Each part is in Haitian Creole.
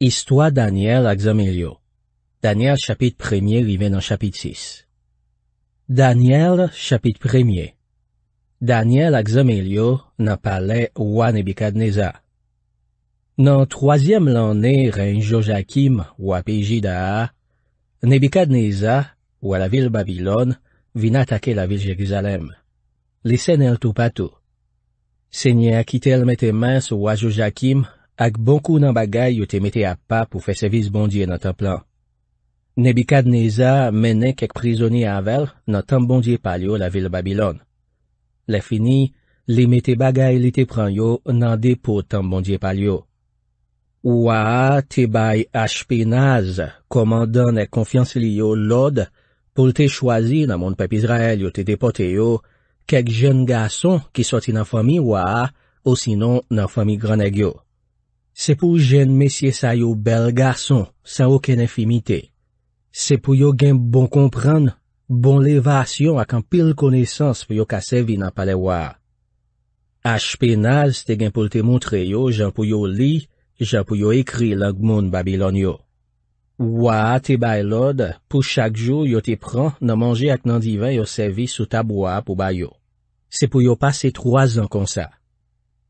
Histoire Daniel Axamelio. Daniel chapitre 1er, dans chapitre 6. Daniel chapitre 1er. Daniel Axamelio pas parlait roi Nebuchadnezzar. Dans troisième l'année règne Joachim ou à Péjida, Nebukadnezar ou à la ville Babylone vint attaquer la ville Jérusalem. Laissez-nous tout partout. Seigneur qui tel mette main sur roi Joachim ak bonkou nan bagay yo te mette ap pa pou fe sevis bondye nan tan plan. Nebi Kadneza menen kek prizoni avel nan tan bondye pal yo la vil Babylon. Le fini, li mette bagay li te pran yo nan depo tan bondye pal yo. Ouwa, te bay H.P. Naz, komandan ek konfians li yo lod, pou te chwazi nan moun pep Israel yo te depote yo, kek jen gason ki soti nan fami ouwa, ou sinon nan fami graneg yo. Se pou jen mesye sa yo bel garson san oken enfimite. Se pou yo gen bon kompran, bon levasyon ak an pil konesans pou yo kasevi nan palewa. Hp naz te gen pou te montre yo jan pou yo li, jan pou yo ekri lag moun Babylon yo. Wa te baylod pou chak jo yo te pran nan manje ak nan divan yo sevi sou tabwa pou bayo. Se pou yo pase troazan kon sa.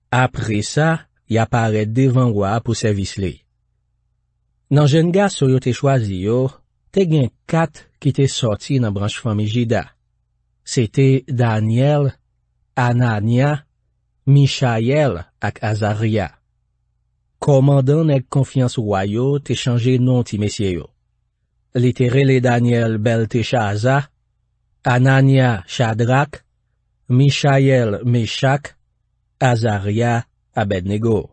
Apre sa... ya pare devan wap ou servis li. Nan jen ga sou yo te chwazi yo, te gen kat ki te soti nan branj fami jida. Se te Daniel, Anania, Mishael ak Azaria. Komandan ek konfians wayo te chanje non ti mesye yo. Li te rele Daniel belte sha Aza, Anania sha Drak, Mishael me chak, Azaria, Abednego.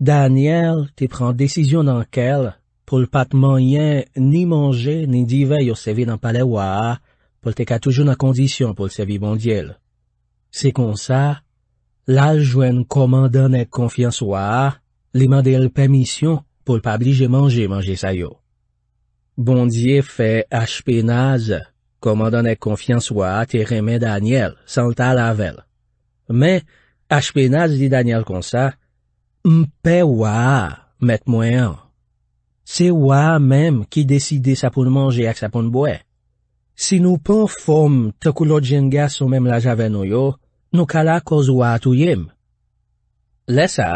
Daniel, t'es prend décision dans quel pour le te manger, ni manger, ni d'hiver, au servir dans palais pour te toujours dans condition pour le bon Dieu. C'est comme ça, là, joignent commandant et confiance lui les la permission pour le pas obliger manger, manger ça yo. Bon fait HP naze, commandant et confiance wa, t'es remet Daniel, sans le Mais, Achpenaz di Daniel konsa, mpe waa met mwen an. Se waa menm ki deside sa pou nmanje ak sa pou nbwe. Si nou pan fom tokou lo jenga sou menm la jave nou yo, nou kala koz waa tou yem. Lesa,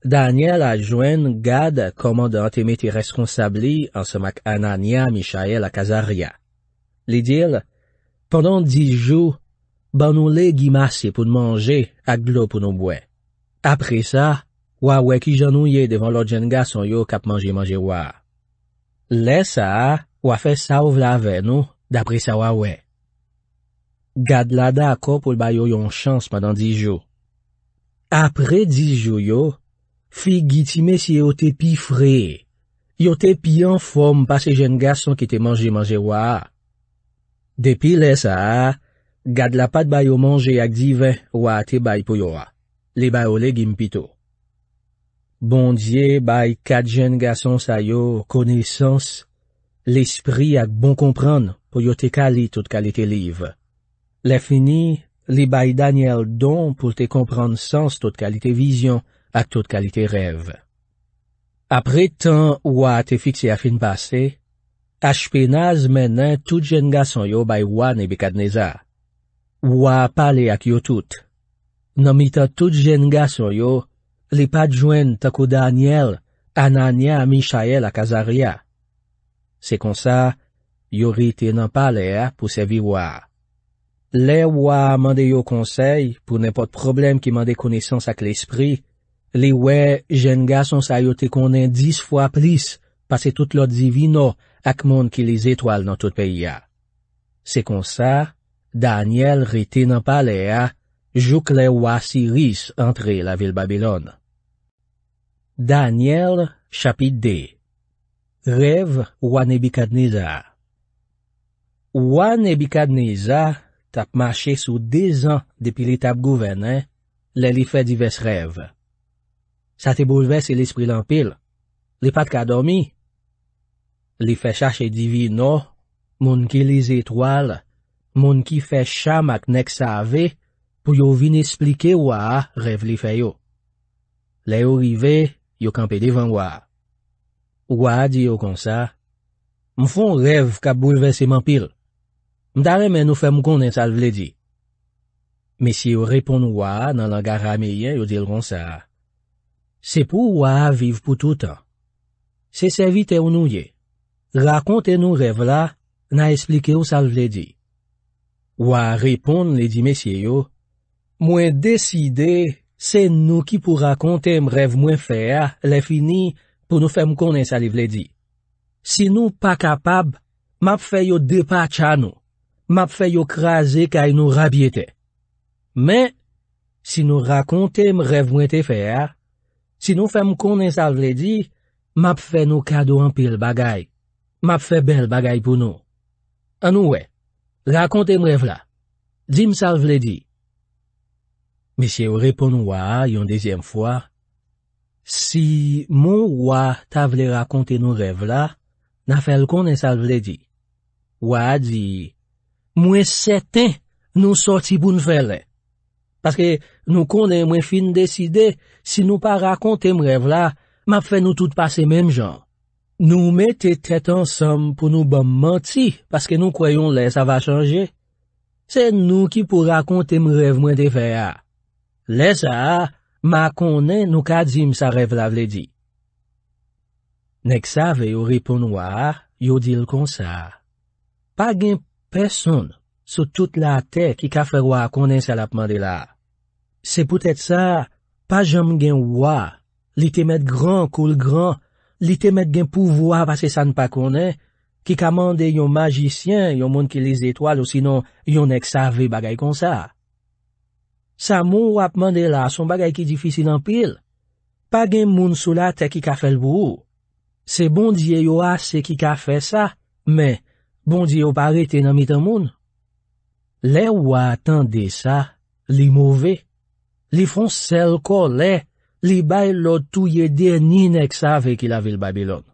Daniel a jwen gade komandante meti responsabli ansamak ananya Mishael ak Azaria. Li dil, ponon di jou, ban nou le gimase pou nan manje ak glo pou nou bwe. Apre sa, wawwe ki janou ye devan lor jen gason yo kap manje manje waw. Le sa, wafè sa ou vla ven nou, dapre sa wawwe. Gad lada akopol bayo yon chans man dan dijou. Apre dijou yo, fi gitime si yo te pi fre. Yo te pi an fom pa se jen gason ki te manje manje waw. Depi le sa a, Gade la pat bayo manje ak dive, wate bay po yo a. Li bayo le gim pito. Bondye bay kat jen gasons a yo koneysans, lespri ak bon kompran pou yo te kali tout kalite liv. Le fini, li bay Daniel don pou te kompran sans tout kalite vizyon ak tout kalite rev. Apre tan wate fikse a fin pase, a chpenaz menen tout jen gasons yo bay wane be kadneza. Ouwa pale ak yo tout. Nanmita tout jen ga son yo, li pa djwen tako Daniel, ananya a Michael ak Azaria. Se kon sa, yo ri te nan pale a pou se vi ouwa. Le ouwa mande yo konsey, pou nanpot problem ki mande konesans ak l'espri, li we jen ga son sayo te konen dis fwa plis pase tout lo divino ak moun ki li zetwal nan tout peyi ya. Se kon sa, Daniel rete nan pale a jouk le wa Siris entre la vil Babylone. Daniel chapit de Rev Wan e Bikadneza Wan e Bikadneza tap mache sou dez an depi li tap gouvenen le li fe divers rev. Sa te bouleve se l'esprit l'ampil, li pat ka adomi. Li fe chache divino, moun ki li zetoal, Moun ki fe chamak nek sa ave, pou yo vin esplike waa rev li fe yo. Le yo rive, yo kampe divan waa. Waa di yo kon sa, mfon rev ka bouleve seman pil. Mdare men ou fe mkonen sal vledi. Me si yo repon waa nan langa rameyen, yo dil kon sa. Se pou waa viv pou toutan. Se se vite ou nou ye, lakonte nou rev la, na esplike yo sal vledi. Ou a ripon li di mesye yo, mwen deside se nou ki pou rakonte m rev mwen fe a le fini pou nou fem konen sali vle di. Si nou pa kapab, map fe yo depa chan nou, map fe yo kraze kaj nou rabye te. Men, si nou rakonte m rev mwen te fe a, si nou fem konen sali vle di, map fe nou kado anpil bagay, map fe bel bagay pou nou. Anou wey. «Rakonte mre vla, di m sal vle di!» Mesye ou repon waa yon dezyem fwa, «Si m waa ta vle rakonte nou rev la, na fel konen sal vle di!» Waa di, «Mwen seten nou soti bun velen!» «Paske nou konen mwen fin deside, si nou pa rakonte mre vla, map fe nou tout pase men jan!» Nou me te tet ansam pou nou bom manti, paske nou kwayon le sa va chanje. Se nou ki pou rakonte mrev mwen de veya. Le sa, ma konen nou kadzim sa rev la vledi. Nek save yo ripon waa, yo dil kon sa. Pa gen peson sou tout la te ki kafre waa konen sa lapman de la. Se poutet sa, pa jom gen waa, li te met gran koul gran, Li temet gen pouvoa pase sa npa konen, ki kamande yon magicien, yon moun ki lis etwal ou sinon yon nek save bagay kon sa. Sa moun wap mande la, son bagay ki difisi lanpil. Pa gen moun sou la te ki ka fel bou. Se bondye yo a se ki ka fe sa, men bondye yo pare te nan mitan moun. Le wap tende sa, li mouve. Li fon sel ko le. Li bay lò touye deni nek sa veki la vil Babylon.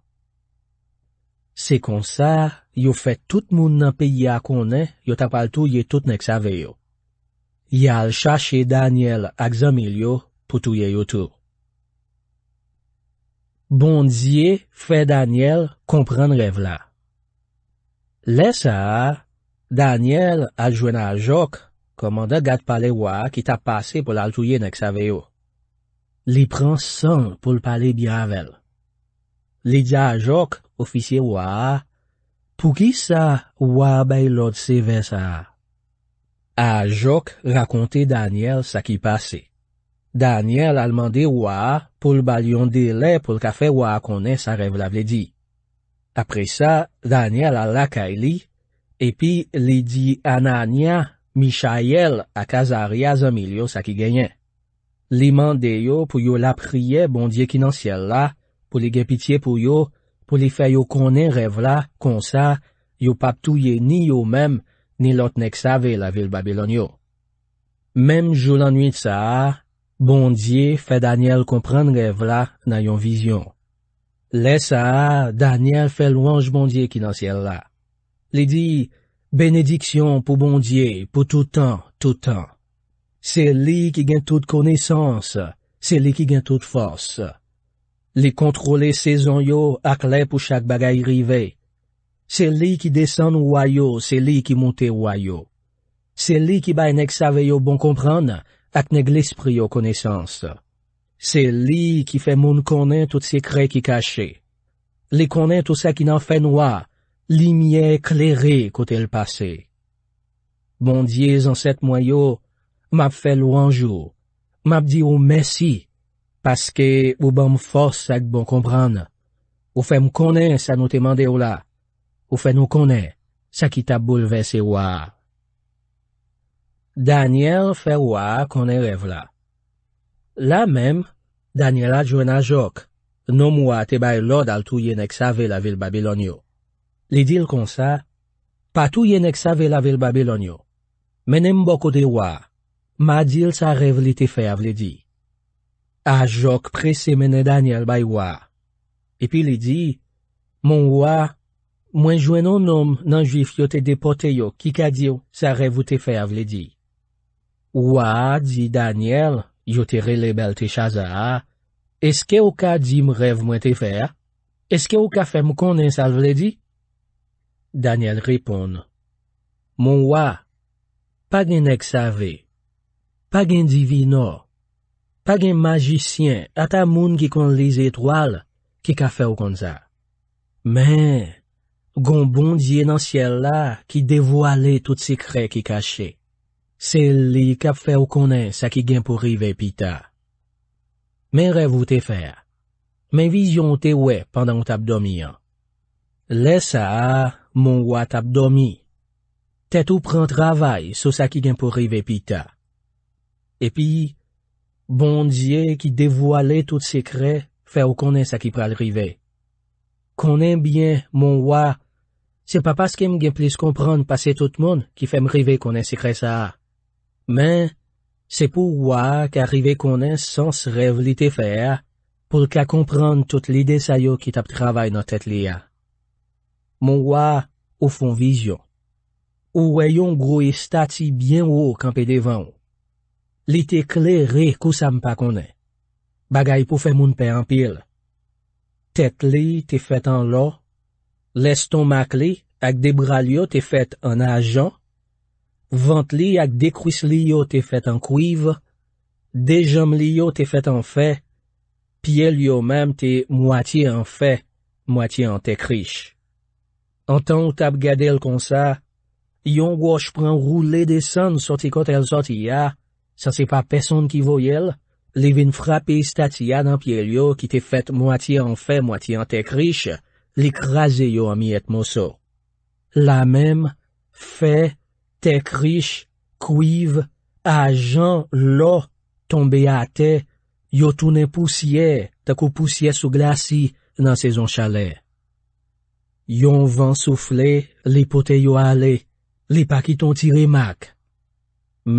Se kon sa, yo fè tout moun nan peyi a konen, yo tapal touye tout nek sa veyo. Ya al chache Daniel ak zomilyo pou touye yo tou. Bon diye fè Daniel komprendre vla. Lè sa, Daniel al jwenal jok komanda gad pale wak ita pase pou lal touye nek sa veyo. Li pran san pou l'pale biavel. Li di a jok, ofisye waa, pou ki sa waa bay lot se ve sa? A jok, rakonte Daniel sa ki pase. Daniel al mande waa pou l balyon de le pou l kafe waa konen sa rev la vledi. Apre sa, Daniel al laka ili, epi li di ananya, mi chayel a kazari a zomilyo sa ki genyen. Li mande yo pou yo la priye bondye ki nan siel la, pou li gen pitiye pou yo, pou li fe yo konen rev la, kon sa, yo pap touye ni yo mem, ni lot nek save la vil Babylon yo. Mem jou lan nwit sa a, bondye fe Daniel komprende rev la nan yon vizyon. Le sa a, Daniel fe louange bondye ki nan siel la. Li di, benediksyon pou bondye, pou toutan, toutan. Se li ki gen tout konesans, se li ki gen tout fos. Li kontrole sezon yo ak le pou chak bagay rive. Se li ki desen wwayo, se li ki monte wwayo. Se li ki bayen ek save yo bon kompran, ak neg l'espri yo konesans. Se li ki fe moun konen tout se kre ki kache. Li konen tout se ki nan fe noua, li miye ekleri kote l'pase. Bon diye zan set mwayo, M ap fè lou anjou, m ap di ou mesi, paske ou ban m fòs sak bon kompran. Ou fè m konen sa nou temande ou la. Ou fè nou konen sa ki tap bouleve se waa. Daniel fè waa konen rev la. La menm, Daniel adjouen a jok, nom waa te bay lò dal tou yen ek save la vil Babilonyo. Li dil kon sa, pa tou yen ek save la vil Babilonyo. Menen m bokou de waa. Ma dil sa rev li te fe avle di. A jok prese mene Daniel bay waa. Epi li di, Mon waa, Mwen jwenon nom nan jif yo te depote yo kika di yo sa rev ou te fe avle di. Waa di Daniel, Yo te relebel te chaza, Eske ou ka di m rev mwen te fe? Eske ou ka fe m konen sa avle di? Daniel ripon, Mon waa, Padinek save, Pa gen divino, pa gen majisyen ata moun ki kon lise etwal ki ka fe ou kon za. Men, gon bon diye nan siel la ki devwa le tout sikre ki kache. Se li ka fe ou konen sa ki gen pou rive pita. Men rev ou te fer. Men vizyon ou te we pandan ou tabdomi an. Lesa a moun wad tabdomi. Tet ou pran travay sou sa ki gen pou rive pita. Epi, bon diye ki devwale tout sikre fe ou konen sa ki pral rive. Konen bien, mon waa, se pa pas kem gen plis kompran pase tout moun ki fem rive konen sikre sa. Men, se pou waa ki arrive konen sans revlite fe a, pou lka kompran tout lide sayo ki tap travay nan tet li a. Mon waa, ou fon vizyon. Ou weyon groye stati bien ou kanpe devan ou. Li te kle re kousan pa konen. Bagay pou fe moun pe an pil. Tet li te fet an lo. Leston mak li ak de bralyo te fet an ajan. Vant li ak de kris li yo te fet an kuiv. De jom li yo te fet an fe. Pye li yo mem te mwati an fe, mwati an te krij. Antan ou tab gade l kon sa, yon wosh pren rou le desen soti kot el soti ya, Sa se pa peson ki voyel, li vin frapi statia nan pye liyo ki te fet mwati an fe mwati an tek rish, li krasi yo amy et moso. La mem, fe, tek rish, kuiv, ajan, lo, tombe a te, yo toune pousye, takou pousye sou glasi, nan sezon chalet. Yon van soufle, li pote yo ale, li pa ki ton tire mak.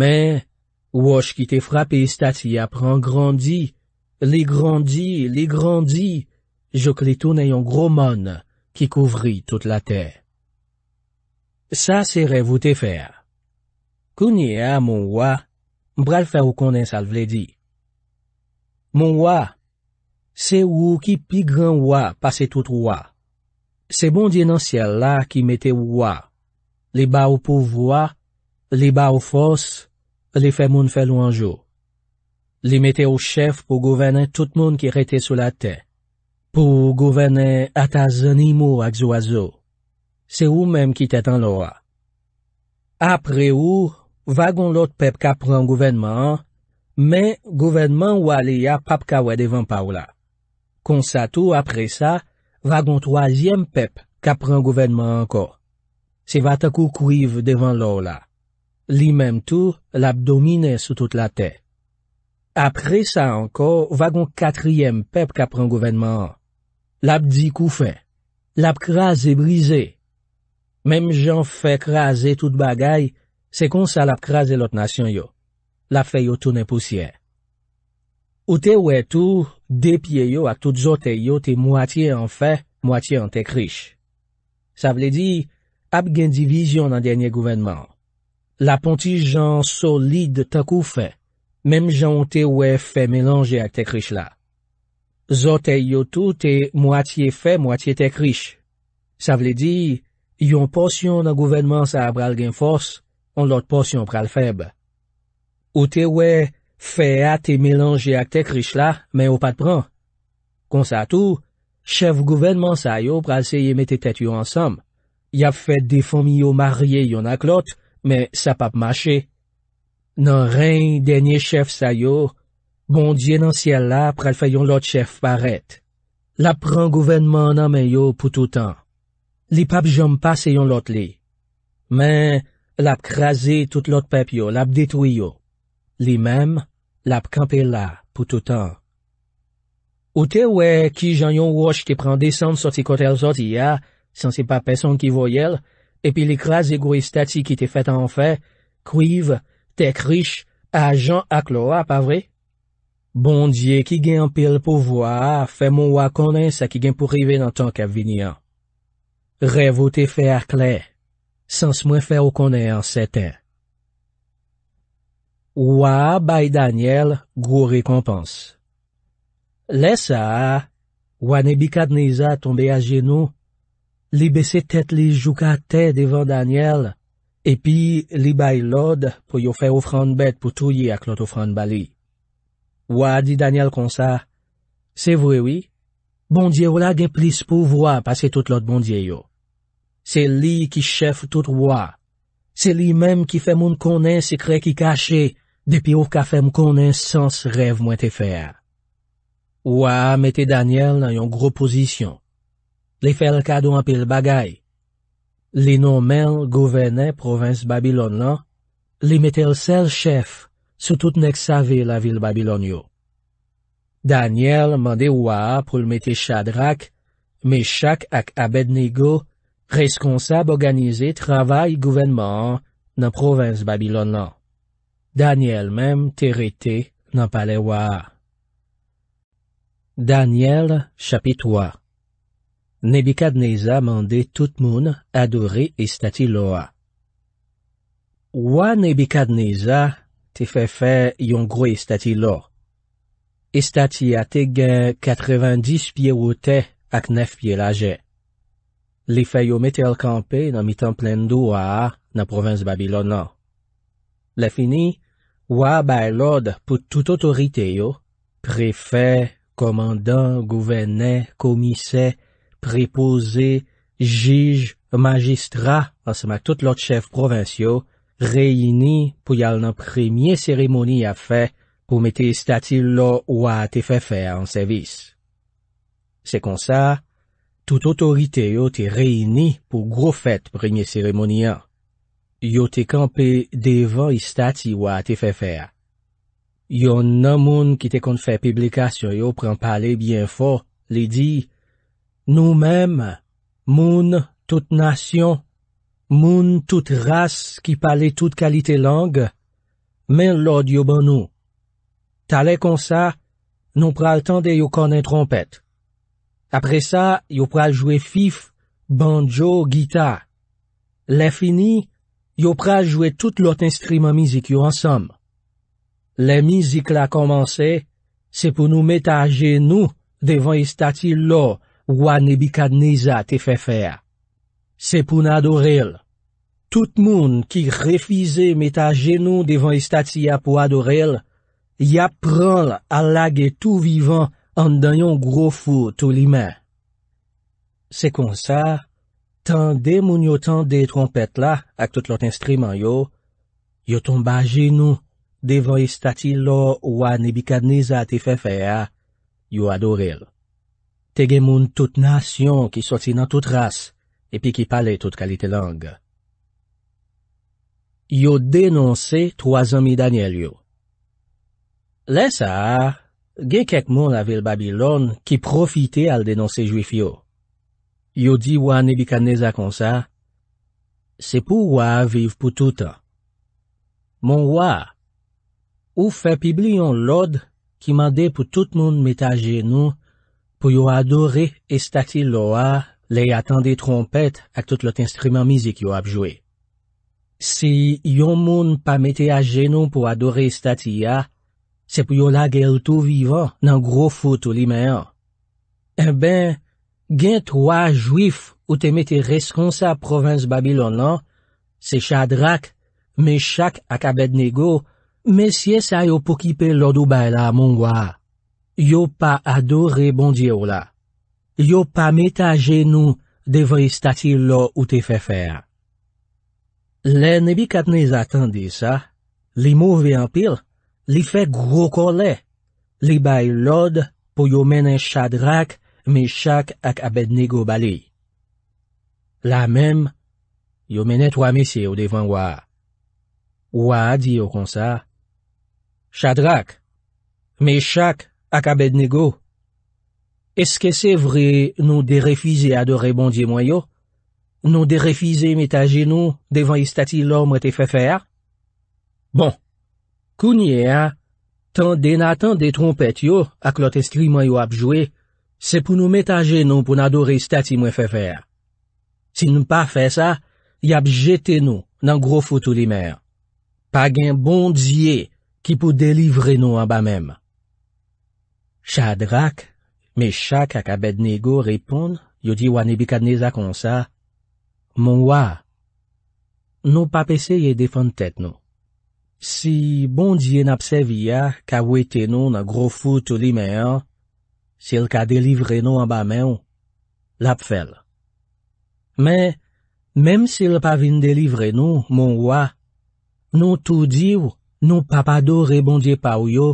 Me, Wòj ki te frapi e stati apran grandi, li grandi, li grandi, jok li tou nè yon gros mon ki kouvri tout la tè. Sa sère vout te fèr. Kounye a moun wò, mbral fè w konen sal vle di. Moun wò, se wou ki pi gran wò pase tout wò. Se bon dienansyèl la ki metè wò. Li ba w pou wò, li ba w fòs, Li fè moun fè lou anjou. Li metè ou chèf pou gouvenè tout moun ki rete sou la tè. Pou gouvenè ata zanimou ak zo a zo. Se ou mèm ki tèt an lou a. Apre ou, vagon lot pep ka pran gouvenman an, men gouvenman wali a pap kawè devan pa ou la. Konsa tou apre sa, vagon toazyem pep ka pran gouvenman anko. Se vata kou kouiv devan lou la. Li menm tou, l ap domine sou tout la te. Apre sa anko, vagon katriyem pep ka pran gouvenman an. L ap di koufen. L ap kraze brize. Mem jan fe kraze tout bagay, se kon sa l ap kraze lot nasyon yo. L ap fe yo toune pousyen. Ou te we tou, depye yo ak tout zote yo te mwatiye an fe, mwatiye an te krishe. Sa vle di, ap gen divizyon nan denye gouvenman an. la ponti jan solide takou fe, mem jan ou te we fe melange ak tek rish la. Zote yo tou te mwatiye fe mwatiye tek rish. Sa vle di, yon porsyon nan gouvenman sa a pral gen fos, an lot porsyon pral feb. Ou te we fe a te melange ak tek rish la, men ou pat pran. Konsa tou, chev gouvenman sa yo pral se ye mette tet yo ansam, ya fe defomi yo marye yon ak lote, Men, sa pap mache. Nan ren denye chef sa yo, bondye nan siel la pral fayon lot chef paret. Lap pran gouvenman nan men yo pou toutan. Li pap jom pa seyon lot li. Men, lap krasi tout lot pep yo, lap detwi yo. Li men, lap kampe la pou toutan. Ou te we ki jan yon wosh ki pran desan soti kote l soti ya, san se pa peson ki voyel, ou te we ki jan yon wosh ki pran desan soti kote l soti ya, Epi li krasi gwe stati ki te fèt an fè, kuiv, te kriş, ajan ak lo a, pa vre? Bon diye ki gen pèl pou vwa, fè moun wakonè sa ki gen pou rive nan tank avini an. Rev ou te fè ak lè, sans mwen fè wakonè an setè. Wwa bay Daniel, gwe re kompans. Lè sa, wwa nebi kadneza tombe a genou, Li bese tet li jou ka te devan Daniel, epi li bay lode pou yo fè ofran bet pou tou ye ak lot ofran bali. Ou a di Daniel kon sa, se vwe wye, bondye ou la gen plis pou wwa pase tout lot bondye yo. Se li ki chef tout wwa. Se li menm ki fè moun konen sekre ki kache, depi ou ka fè mkonen sans rev mwen te fè. Ou a mette Daniel nan yon gro pozisyon. Li fel kado apil bagay. Li nou men gouvene province Babylon lan, li metel sel chef sou tout nek save la vil Babylon yo. Daniel mande waa pou l'mete chadrak, me chak ak abed nego reskonsab oganize travay gouvenman nan province Babylon lan. Daniel men terite nan pale waa. Daniel chapit waa Nebikadneza mande tout moun adori istati lo a. Wa nebikadneza te fefe yon gro istati lo. Istati ate gen 90 pye wote ak 9 pye laje. Li fe yo mete al kampe nan mitan plen do a, nan provins Babilonan. Le fini, wa baylod pou tout otorite yo, prefe, komandan, gouvene, komise, pripoze, jige, magistra, ansama tout lot chef provincio, reyini pou yal nan premye seremoni a fe pou mete istati lo wa te fe fe an servis. Se kon sa, tout otorite yo te reyini pou gro fet premye seremoni an. Yo te kampe devan istati wa te fe fe an. Yo nan moun ki te kon fe peblekasyon yo prempale bien fo, li di, Nou menm, moun, tout nasyon, moun, tout ras ki pale tout kalite lang, men lodi yo bon nou. Tale kon sa, nou pral tan de yo konen trompet. Apre sa, yo pral jwe fif, banjo, gita. Le fini, yo pral jwe tout lot inskriman mizik yo ansam. Le mizik la komanse, se pou nou meta a genou devan y stati lor. ou an ebi kad neza te fe fe a. Se pou nan adorel, tout moun ki refize met a genou devan e stati ap ou adorel, ya pran alage tou vivan an dan yon gro fou tou li men. Se kon sa, tan demoun yo tan de trompet la ak tout lot instriman yo, yo tomba genou devan e stati lo ou an ebi kad neza te fe fe a, yo adorel. te gen moun tout nasyon ki sotsi nan tout ras, epi ki pale tout kalite lang. Yo denonse 3 anmi Daniel yo. Lesa, gen kek moun la vil Babylon ki profite al denonse juif yo. Yo di wane bi kan neza konsa, se pou wane viv pou tout an. Mon wane, ou fe pibli yon lod ki mande pou tout moun metaje nou pou yo adore Estati Loa le yatan de trompet ak tout lot instrument mizik yo apjwe. Si yon moun pa mete a genou pou adore Estati ya, se pou yo la gèl tou vivan nan gro foutou li men an. E ben, gen to a juif ou te mete reskonsa provins Babylon lan, se chadrak, mechak ak abed nego, mesye sa yo pou kipe lodou bè la mongwa a. yo pa adore bondye ou la. Yo pa meta genou devre stati lo ou te fe fer. Le nebi katne zaten de sa, li mou ve anpil, li fe groko le, li bay lode pou yo mene chadrak me chak ak abedne gobali. La mem, yo mene twa mesye ou devan waa. Waa di yo kon sa, chadrak, me chak, Ak abed nigo, eske se vre nou derefize adore bondye mwen yo, nou derefize metaje nou devan istati lom mwen te fefer? Bon, kounye a, tan dena tan detrompet yo ak lot estri mwen yo apjowe, se pou nou metaje nou pou nadore istati mwen fefer. Si nou pa fe sa, y apjete nou nan grofotou li mer. Pag en bondye ki pou delivre nou an ba mem. Chadrak, me chak ak abed nego repon, yo di wane bikad ne zakonsa, moun waa, nou pa peseye defan tet nou. Si bondye napsev ya, ka wete nou nan grofou toulime an, sel ka delivre nou an ba men, lap fel. Men, menm sel pa vin delivre nou, moun waa, nou tou diw, nou pa pa do rebondye pa ou yo,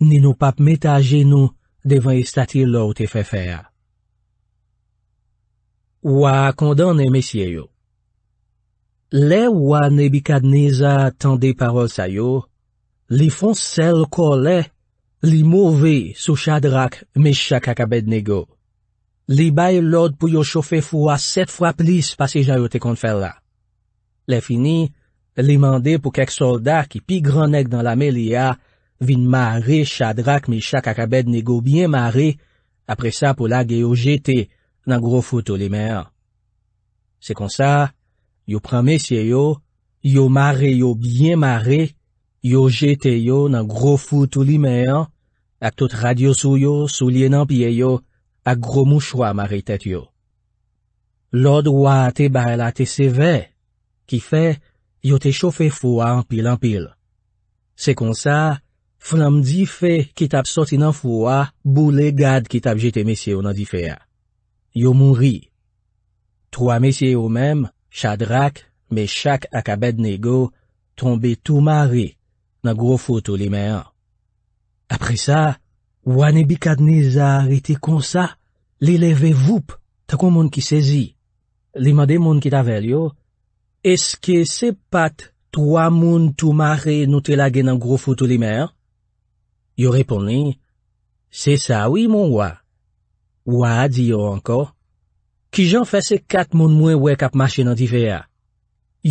ni nou pap meta a genou devan y stati lor te fefer. Ouwa akondan e mesye yo. Le ouwa nebi kad neza tan de parol sa yo, li fon sel ko le, li mou ve sou chadrak me chak akabed nego. Li bay lor pou yo chofe fwa set fwa plis pasi jan yo te konfer la. Le fini, li mande pou kek solda ki pi granek dan la me li a, vin mare chadrak mi chak ak abed negou bien mare, apre sa pou la ge yo jete nan gro foutou li me an. Se kon sa, yo prame siye yo, yo mare yo bien mare, yo jete yo nan gro foutou li me an, ak tout radyo sou yo, sou liye nan piye yo, ak gro mouchwa mare tet yo. Lod wate ba ela te seve, ki fe, yo te chofe fwa an pil an pil. Se kon sa, Flam di fe ki tap soti nan fwa, bou le gad ki tap jete mesye ou nan di fe a. Yo moun ri. Troa mesye ou menm, chadrak, mechak ak abed nego, tonbe tou mare nan grofoto li men an. Apre sa, wane bi kad nizare ti konsa, li leve vup, takon moun ki sezi. Li made moun ki tavel yo, eske se pat troa moun tou mare nou telage nan grofoto li men an? Yo reponi, se sa wii moun wwa. Wwa di yo anko, ki jan fese kat moun mwen wwe kap mashen an di fea.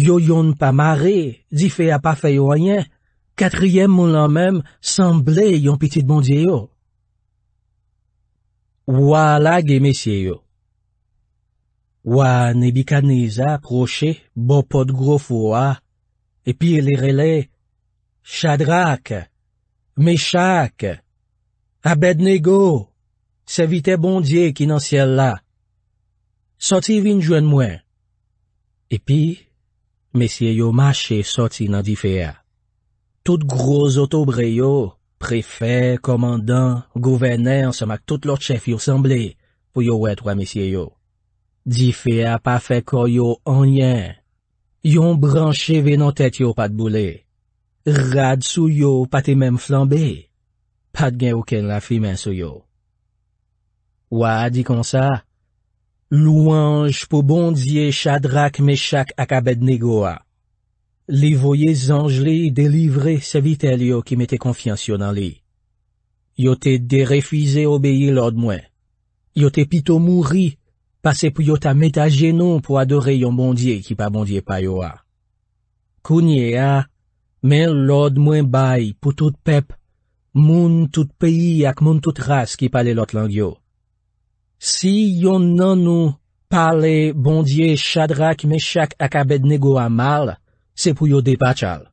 Yo yon pa mare, di fea pa feyo anyen, katryem moun lan mem, sanble yon pitit bondye yo. Wwa la ge mesye yo. Wwa nebika neza proche, bo pot grof wwa, epi ele rele, chadrak, Mechak, abednego, se vite bondye ki nan siel la. Soti vin jwen mwen. Epi, mesye yo mache soti nan difeya. Tout groz otobre yo, prefè, komandan, gouverner, ansemak tout lor chef yo semblé pou yo wetwa mesye yo. Difeya pa fekoy yo anyen. Yon branche ve nan tèt yo pat boulè. Rad sou yo pa te mem flambe. Pat gen ou ken la flimen sou yo. Wa di kon sa. Louange pou bondye chadrak mechak ak abed nego a. Li voye zanj li delivre se vitel yo ki mete konfians yo nan li. Yo te derefize obeye lor de mwen. Yo te pito mouri. Pase pou yo ta meta genon pou adore yon bondye ki pa bondye pa yo a. Kounye a. Men lòd mwen bay pou tout pep, moun tout peyi ak moun tout ras ki pale lòt langyo. Si yon nan nou pale bondye chadrak mechak ak abednego amal, se pou yo depachal.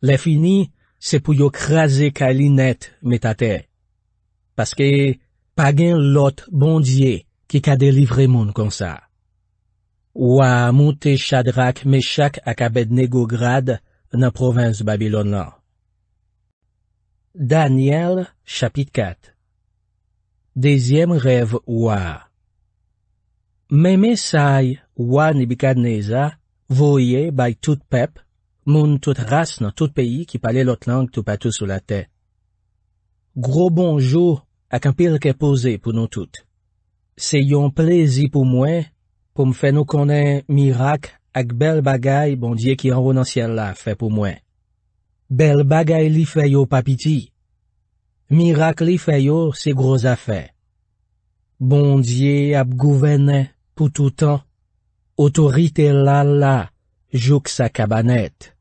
Le fini, se pou yo krasi kalinet metate. Paske, pagen lòt bondye ki ka delivre moun konsa. Ouwa moun te chadrak mechak ak abednego grad, nan provins Babilon lan. Daniel, chapit 4 Dezyem rev wwa Meme say wwa ni bikad neza voye bay tout pep moun tout ras nan tout peyi ki pale lot lang tou patou sou la te. Gro bonjou ak anpir ke pose pou nou tout. Se yon plezi pou mwen pou mfe nou konen mirak ak bel bagay bondye ki anvo nan sien la fe pou mwen. Bel bagay li feyo papiti. Mirak li feyo se groza fe. Bondye ap gouvene pou toutan, otorite la la jouk sa kabanet.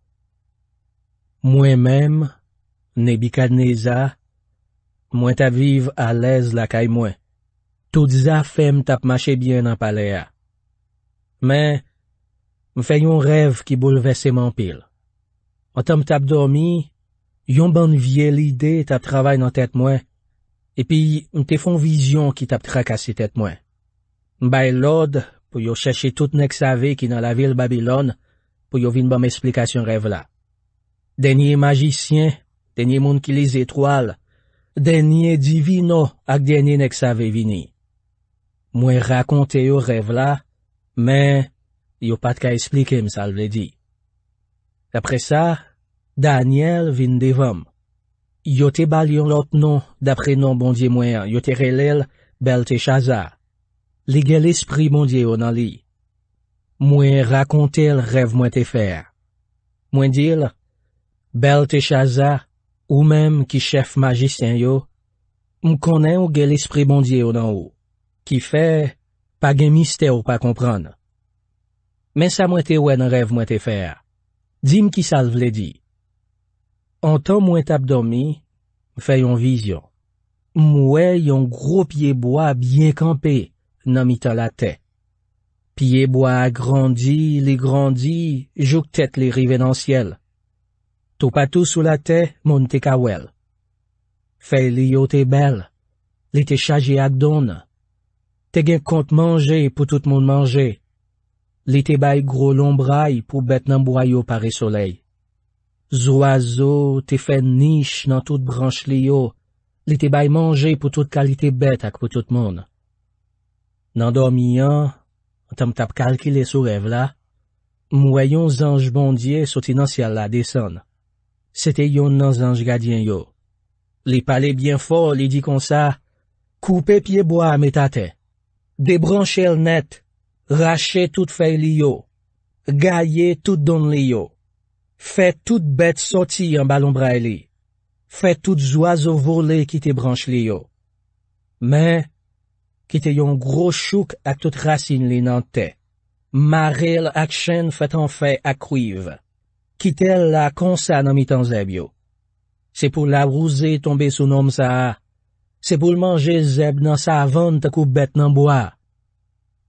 Mwen menm, nebi kad neza, mwen ta viv alèz la kay mwen. Tout za fem tap mache byen nan palea. Men, m fè yon rev ki boulevesseman pil. An tan m tap dormi, yon ban vie lide tap travay nan tet mwen, epi m te fon vizyon ki tap trakasi tet mwen. M bay lode pou yo chèche tout nek save ki nan la vil Babylon, pou yo vin ban mesplikasyon rev la. Denye magicien, denye moun ki lis etwal, denye divino ak denye nek save vini. Mwen rakonte yo rev la, men... Yo pat ka esplike msal vle di. Dapre sa, Daniel vin devam. Yo te balyon lop non dapre non bondye mwen, yo te relel Belte Shaza. Li gen l'esprit bondye yo nan li. Mwen rakonte l rev mwen te fer. Mwen dil, Belte Shaza, ou menm ki chef majisyen yo, m konen ou gen l'esprit bondye yo nan ou. Ki fe, pa gen miste ou pa kompran nan. Men sa mwen te wè nan rev mwen te fèr. Dim ki sal vle di. Antan mwen tap domi, fè yon vizyon. Mwen yon gro pyeboa byen kampe, nan mi ta la te. Pyeboa agrandi, li grandi, jouk tet li riven ansyel. Topa tou sou la te, moun te kawel. Fè li yo te bel, li te chaji ak don. Te gen kont manje pou tout moun manje. Li te bay gro lombray pou bet nan broyo pare soley. Zo azo te fen nish nan tout branch li yo. Li te bay manje pou tout kalite bet ak pou tout moun. Nan dormi yon, an tam tap kalkile sou rev la, mwe yon zanj bondye sot inansyal la desan. Se te yon nan zanj gadyen yo. Li pale bien fo, li di kon sa, koupe pieboa metate. Debranche el nete. Rachè tout fè li yo. Gaye tout don li yo. Fè tout bèt soti an balon bra li. Fè tout zoise ou vôle ki te branche li yo. Mè, ki te yon gro chouk ak tout rasin li nan te. Marèl ak chèn fèt an fè ak kouiv. Ki te lakonsan an mitan zèb yo. Se pou la brouze tombe sou nom sa. Se pou lmanje zèb nan sa avan te kou bèt nan boya.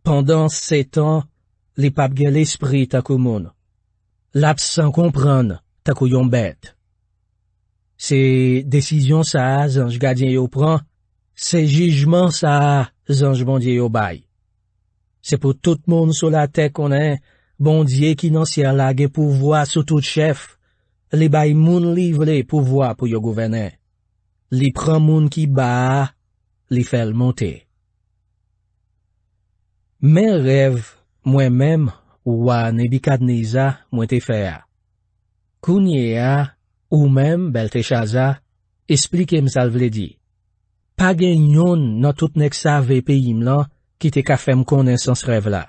Pendan setan, li pap gen l'espri takou moun. Laps san kompran takou yon bet. Se desizyon sa a zanj gadyen yo pran, se jijman sa a zanj bondye yo bay. Se pou tout moun sou la tek konen, bondye ki nan si alage pou vwa sou tout chef, li bay moun livle pou vwa pou yo gouvenen. Li pran moun ki ba, li fel monte. Men rev mwen menm wwa nebi kadniza mwen te fe a. Kounye a, ou menm belte chaza, esplike msal vledi. Pagen yon nan tout nek sa ve pe yim lan ki te ka fem konen sans rev la.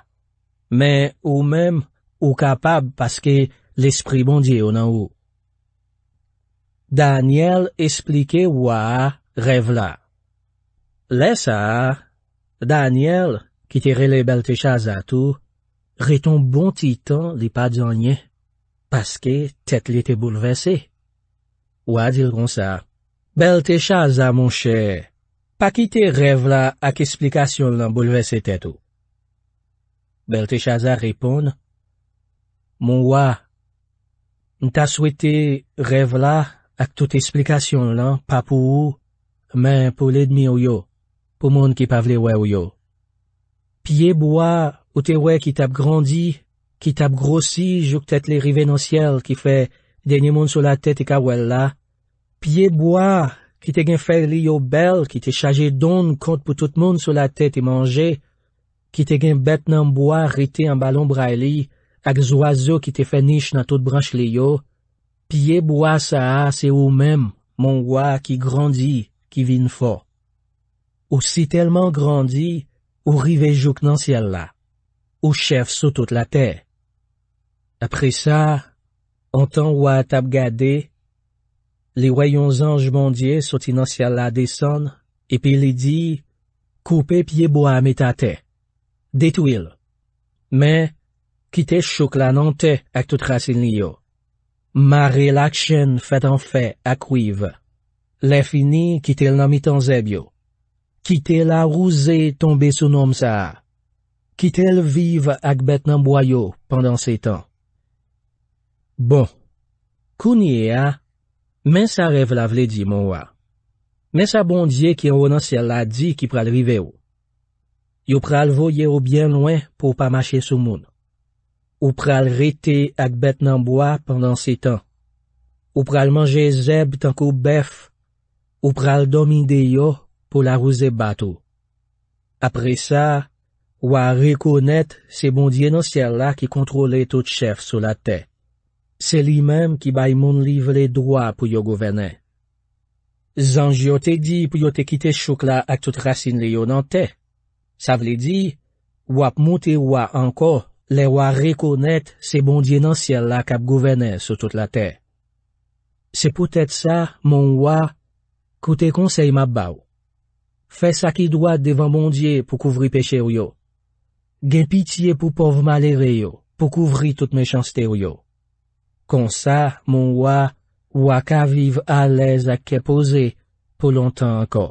Men ou menm ou kapab paske lespri bondye yon an ou. Daniel esplike wwa rev la. Le sa a, Daniel... Ki te rele Beltechaza tou, re ton bon ti tan li pa djanye, paske tet li te boulevese. Ou a dir kon sa, Beltechaza, moun chè, pa ki te rev la ak esplikasyon lan boulevese tet ou. Beltechaza repoun, moun ou a, n ta swete rev la ak tout esplikasyon lan pa pou ou, men pou lidmi ou yo, pou moun ki pavle wè ou yo. Piye bwa, ou te we ki tap grandi, ki tap grossi, jouk tet le rive nan siel ki fe denye moun sou la tet e kawel la. Piye bwa, ki te gen fè li yo bel, ki te chaje don kont pou tout moun sou la tet e manje, ki te gen bet nan bwa rite an balon bra li, ak zwa zo ki te fè nish nan tout branche li yo, piye bwa sa a, se ou men, moun wwa ki grandi, ki vin fò. Ou si telman grandi, Ou rivejouk nan siel la. Ou chev sou tout la te. Apre sa, an tan wad ap gade, li wayon zanj mondye sou ti nan siel la deson, epi li di, koupe piebo a metate. Detouil. Me, ki te chouk la nan te ak tout rase niyo. Mare lak chen fet an fe ak wiv. Le fini ki tel nan mitan zebyo. Kite la rouze tombe sou nom sa a. Kite el vive ak bet nan boyo pandan se tan. Bon, kounye a, men sa rev la vle di mou a. Men sa bondye ki an wanan sel la di ki pral rive ou. Yo pral voye ou bien lwen pou pa mache sou moun. Ou pral rete ak bet nan boyo pandan se tan. Ou pral manje zeb tankou bef. Ou pral domine yo. pou la rouze batou. Apre sa, wap rekonet se bondye nan siel la ki kontrole tout chef sou la te. Se li mem ki bay moun liv le dwa pou yo govene. Zan jyo te di pou yo te kite chokla ak tout rasin le yo nan te. Sa vle di, wap moun te wap anko le wap rekonet se bondye nan siel la kap govene sou tout la te. Se poutet sa, moun wap, koute konsey ma baw. Fè sakid wad devan mondye pou kouvri peche wyo. Gen pitiye pou pov malere yo, pou kouvri tout mechanste wyo. Konsa, moun wad, wad ka vive alèz ak kepoze pou lontan anko.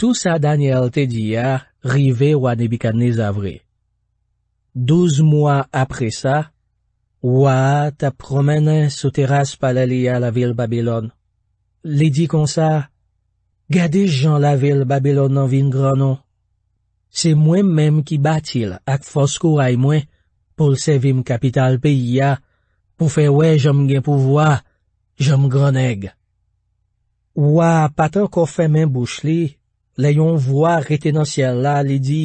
Tousa Daniel te diya, rive wad nebikan ne zavre. Douz mwa apre sa, wad ta promene sou teras palè liya la vil Babylon. Li di konsa, Gadej jan la vil Babilon nan vin granon. Se mwen menm ki batil ak fosko ray mwen pou lsevim kapital pi ya, pou fe wè jom gen pou wè, jom grenèg. Wè patan ko fè men bouch li, lè yon wè retenansyèl la li di,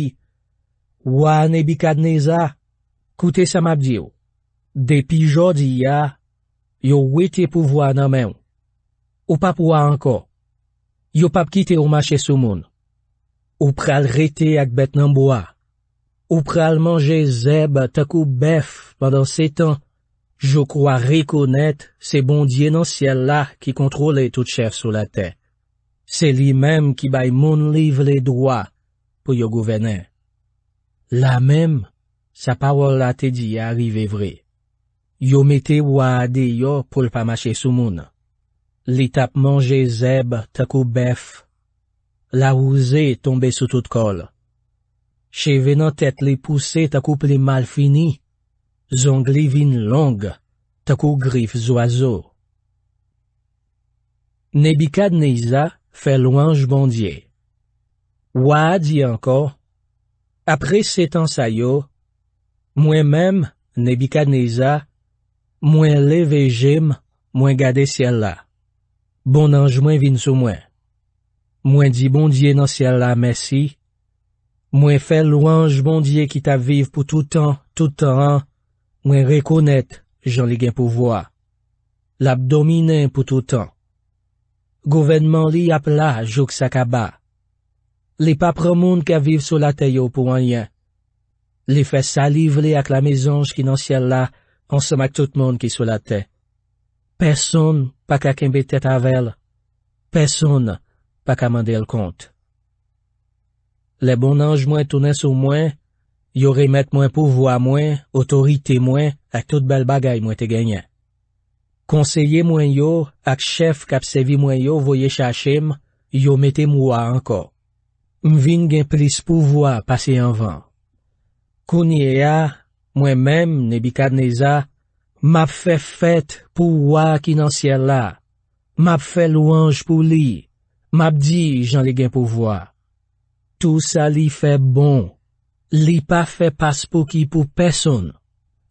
wè an ebi kad neza, koute sa map di yo. Depi jodi ya, yo wè te pou wè nan menm. Ou pa pou wè anko. Yo pa pkite ou mache sou moun. Ou pral rete ak bet nanboa. Ou pral manje zeb takou bef pandan se tan. Jo kwa rekonet se bondye nan siel la ki kontrole tout chef sou la te. Se li mem ki bay moun livre le dwa pou yo gouverne. La mem, sa pawol la te di a arrive vre. Yo mete wade yo pou l pa mache sou mounan. Li tap manje zeb takou bef. La ouze tombe sou tout kol. Cheve nan tet li pousse takou pli mal fini. Zongli vin long, takou grif zo azo. Nebikadneza fe louange bondye. Wa di anko. Apre setan sayo. Mwen menm, nebikadneza, mwen leve jem, mwen gade siel la. Bonanj mwen vin sou mwen. Mwen di bondye nan siel la mesi. Mwen fe louanj bondye ki ta viv pou toutan, toutan an. Mwen rekonet jan li gen pouvoa. Lap domine pou toutan. Gouvenman li ap la jouk sa kaba. Li pa promoun ka viv sou la teyo pou an yen. Li fe saliv li ak la mezonj ki nan siel la ansam ak tout moun ki sou la tey. Pèsonn pa kèmbe tèt avèl, pèsonn pa kèmande el kont. Le bon anj mwen tounen sou mwen, yo remèt mwen pou vwa mwen, otorite mwen, ak tout bel bagay mwen te genyen. Konseye mwen yo, ak chef kap sevi mwen yo voye chache m, yo mette mwa anko. Mvin gen plis pou vwa pase anvan. Kounye ya, mwen mèm ne bikad ne za, M'ap fè fèt pou wak inansyè la. M'ap fè louanj pou li. M'ap di jan ligè pou wak. Tou sa li fè bon. Li pa fè pas pou ki pou pesoun.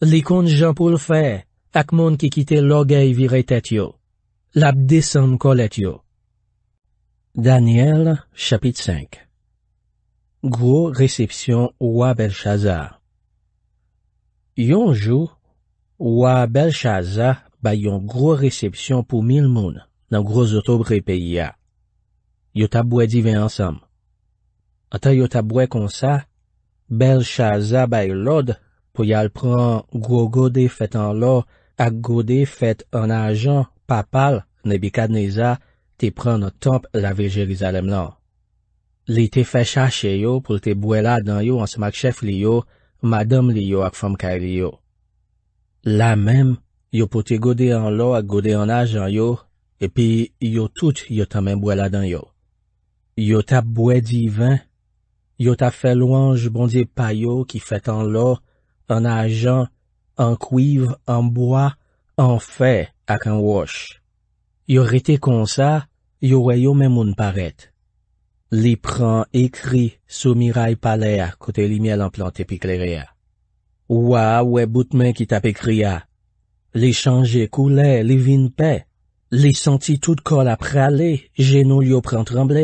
Li kon jan pou l'fè ak moun ki kite logè y virè tèt yo. Lap desanm kolèt yo. Daniel, chapit 5 Gwo resepsyon wak bel chazar. Yonjou, Ouwa bel chaza bay yon gro resepsyon pou mil moun nan gro zotobre peyi ya. Yo tabwe di ven ansam. Ata yo tabwe konsa, bel chaza bay lode pou yal pran gro gode fet an lo ak gode fet an ajan papal nebi kadneza te pran an tamp la vilje rizalem lan. Li te fè chache yo pou te bwe la dan yo ansamak chef li yo, madam li yo ak fom kari yo. La menm, yo pote gode an lo ak gode an ajan yo, epi yo tout yo tamen bwe la den yo. Yo tap bwe divan, yo tap fe louan jbondye pa yo ki fet an lo, an ajan, an kuiv, an bwa, an fe ak an wosh. Yo rete kon sa, yo weyo menmoun paret. Li pran ekri sou miray palea kote li miel an plante pi kleryea. Ouwa ouwe boutmen ki tape kriya, li chanje koule, li vinpe, li santi tout kol ap prale, jenou li yo pran tremble,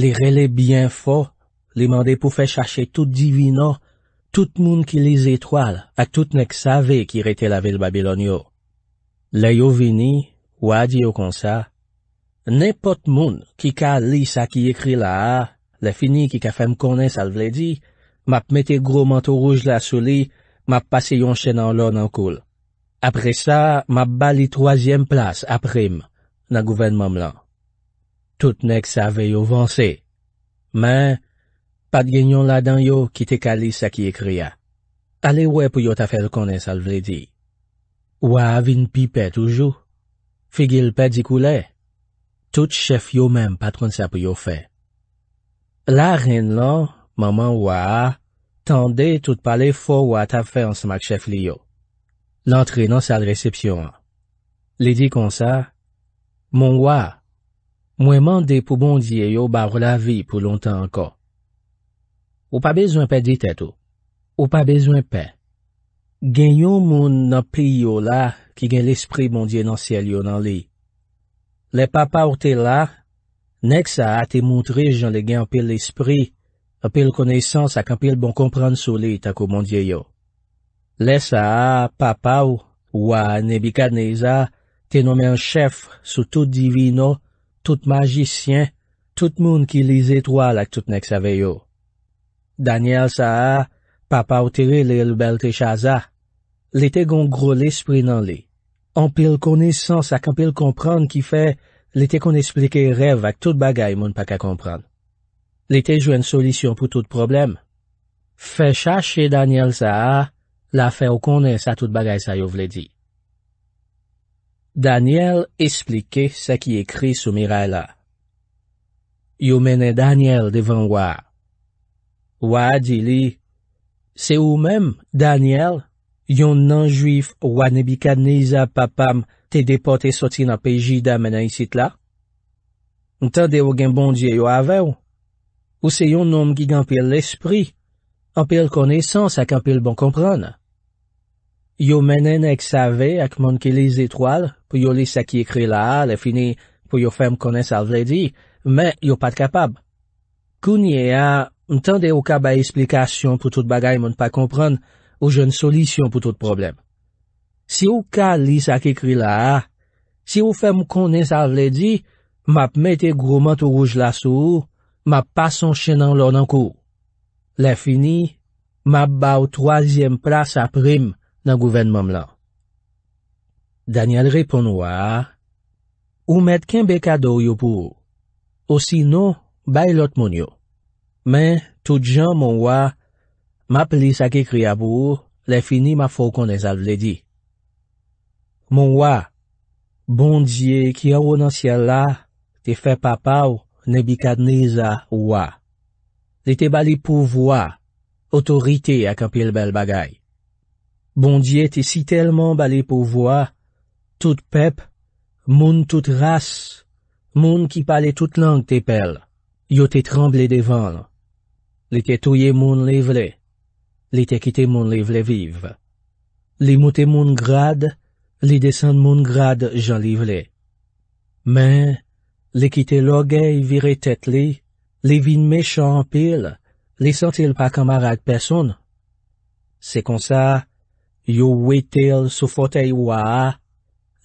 li rele bien fo, li mande pou fe chache tout divino, tout moun ki li zetoal, a tout nek save ki rete la vil Babylonio. Le yo vini, ouwa di yo konsa, nepot moun ki ka li sa ki ekri la a, le fini ki ka fem konen sal vledi, map mette gro mante rouj la sou li, map pase yon chen an lon an koul. Apre sa, map ba li troasyem plas ap rim, nan gouvenman blan. Tout nek sa ve yo vansé. Men, pat genyon la dan yo, ki te kalis sa ki ekriya. Ale we pou yo ta fel konen sal vledi. Ou avin pipe toujou. Figil pe di kou le. Tout chef yo men patron sa pou yo fe. La ren lan, Maman waa, tande tout pale fwo wata fe ansmak chef li yo. Lantre nan sal resepsyon an. Li di konsa, moun waa, mwen mande pou bondye yo bavre la vi pou lontan anka. Ou pa bezwen pe dit eto. Ou pa bezwen pe. Genyon moun nan pi yo la ki gen l'esprit bondye nan siel yo nan li. Le papa ou te la, nek sa a te moutri jan le gen yon pi l'esprit Anpil konesans ak anpil bon kompran sou li tako mondye yo. Le sa a, papaw, wa nebika neza, te nomen chef sou tout divino, tout majisyen, tout moun ki li zetwala ak tout nek save yo. Daniel sa a, papaw teri li lbel te chaza. Li te gon gro li spri nan li. Anpil konesans ak anpil kompran ki fe, li te kon esplike rev ak tout bagay moun pak a kompran. Li te jwen solisyon pou tout problem. Fè chache Daniel sa a, la fè ou konen sa tout bagay sa yo vle di. Daniel esplike se ki ekri sou miray la. Yo menen Daniel devan waa. Waa di li, se ou men Daniel, yon nan juif wanebika niza papam te depote soti nan peji da menen isit la? Ntande ou gen bondye yo ave ou? ou se yon nom ki gampil l'esprit, gampil konesans ak gampil bon kompran. Yo menen ek save ak mon ki lis etroal, pou yo lis ak ye kri la, le fini pou yo fem kones al vledi, men yo pat kapab. Kounye a, mtande yo ka ba esplikasyon pou tout bagay moun pa kompran, ou jen solisyon pou tout problem. Si yo ka lis ak ye kri la, si yo fem kones al vledi, map mette grouman tou ruj lasou, ma pa son chenan lor nan kou. Le fini, ma bau troaziem prasa prim nan gouvenman lan. Daniel repon waa, ou met kenbe kado yo pou, ou sino, bay lot moun yo. Men, tout jan moun waa, ma pli sa ke kriya pou, le fini, ma fok konen sal vle di. Moun waa, bondye ki an wou nan siel la, te fe papaw, Nebikadneza wa. Li te bali pou wwa. Otorite akapil bel bagay. Bondye te si telman bali pou wwa. Tout pep. Moun tout ras. Moun ki pale tout lang te pel. Yo te tremble devan. Li te touye moun livle. Li te kite moun livle viv. Li moute moun grade. Li desen moun grade jan livle. Men. Li kite logay vire tet li, li vin mech anpil, li santil pa kamara ak peson. Se konsa, yo wetel sou fotey waa,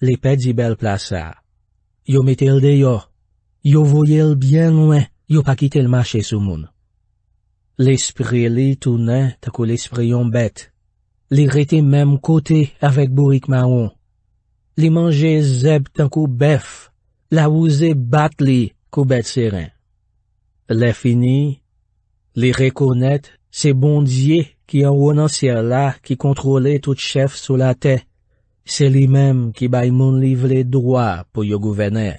li pedi bel plasa. Yo metel deyo, yo voyel bien lwen, yo pa kite lmache sou moun. Li spri li tounen tako li spri yon bet. Li rete mem kotey avek boik maon. Li manje zeb tanko bef. la wouze bat li koubet seren. Le fini, li rekonet se bondye ki an wou nan ser la ki kontrole tout chef sou la te, se li mem ki bay moun livle dwa pou yo gouvene.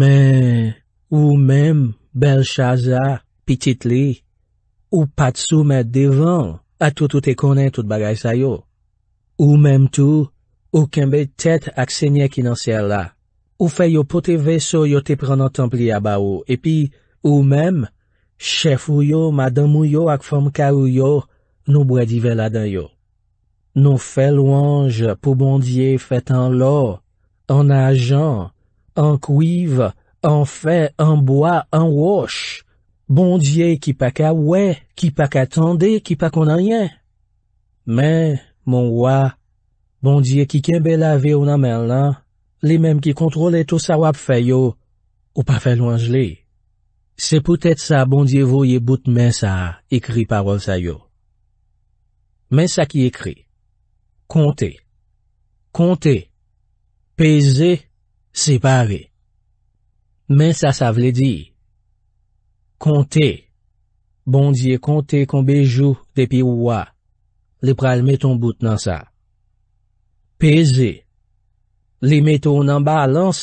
Men, ou mem bel chaza pitit li, ou pat sou met devan a tout ou te konen tout bagay sayo, ou mem tou, ou kembe tet ak senye ki nan ser la, Ou fe yo pote ve so yo te pran an templi a ba ou, epi ou mem, chef ou yo, madan mou yo, ak fom ka ou yo, nou bwe di vela den yo. Nou fe louange pou bondye fet an lo, an ajan, an kuiv, an fe, an boya, an wosh. Bondye ki pa ka we, ki pa ka tende, ki pa konan yen. Men, mon wwa, bondye ki kembe la ve ou nan men lan, Li menm ki kontrole tou sa wap fè yo, ou pa fè louan jli. Se pou tèt sa bondye voye bout men sa, ekri parol sa yo. Men sa ki ekri. Kontè. Kontè. Pèze. Separe. Men sa sa vle di. Kontè. Bondye kontè kon bejou depi wwa. Li pral meton bout nan sa. Pèze. Li metou nan balans,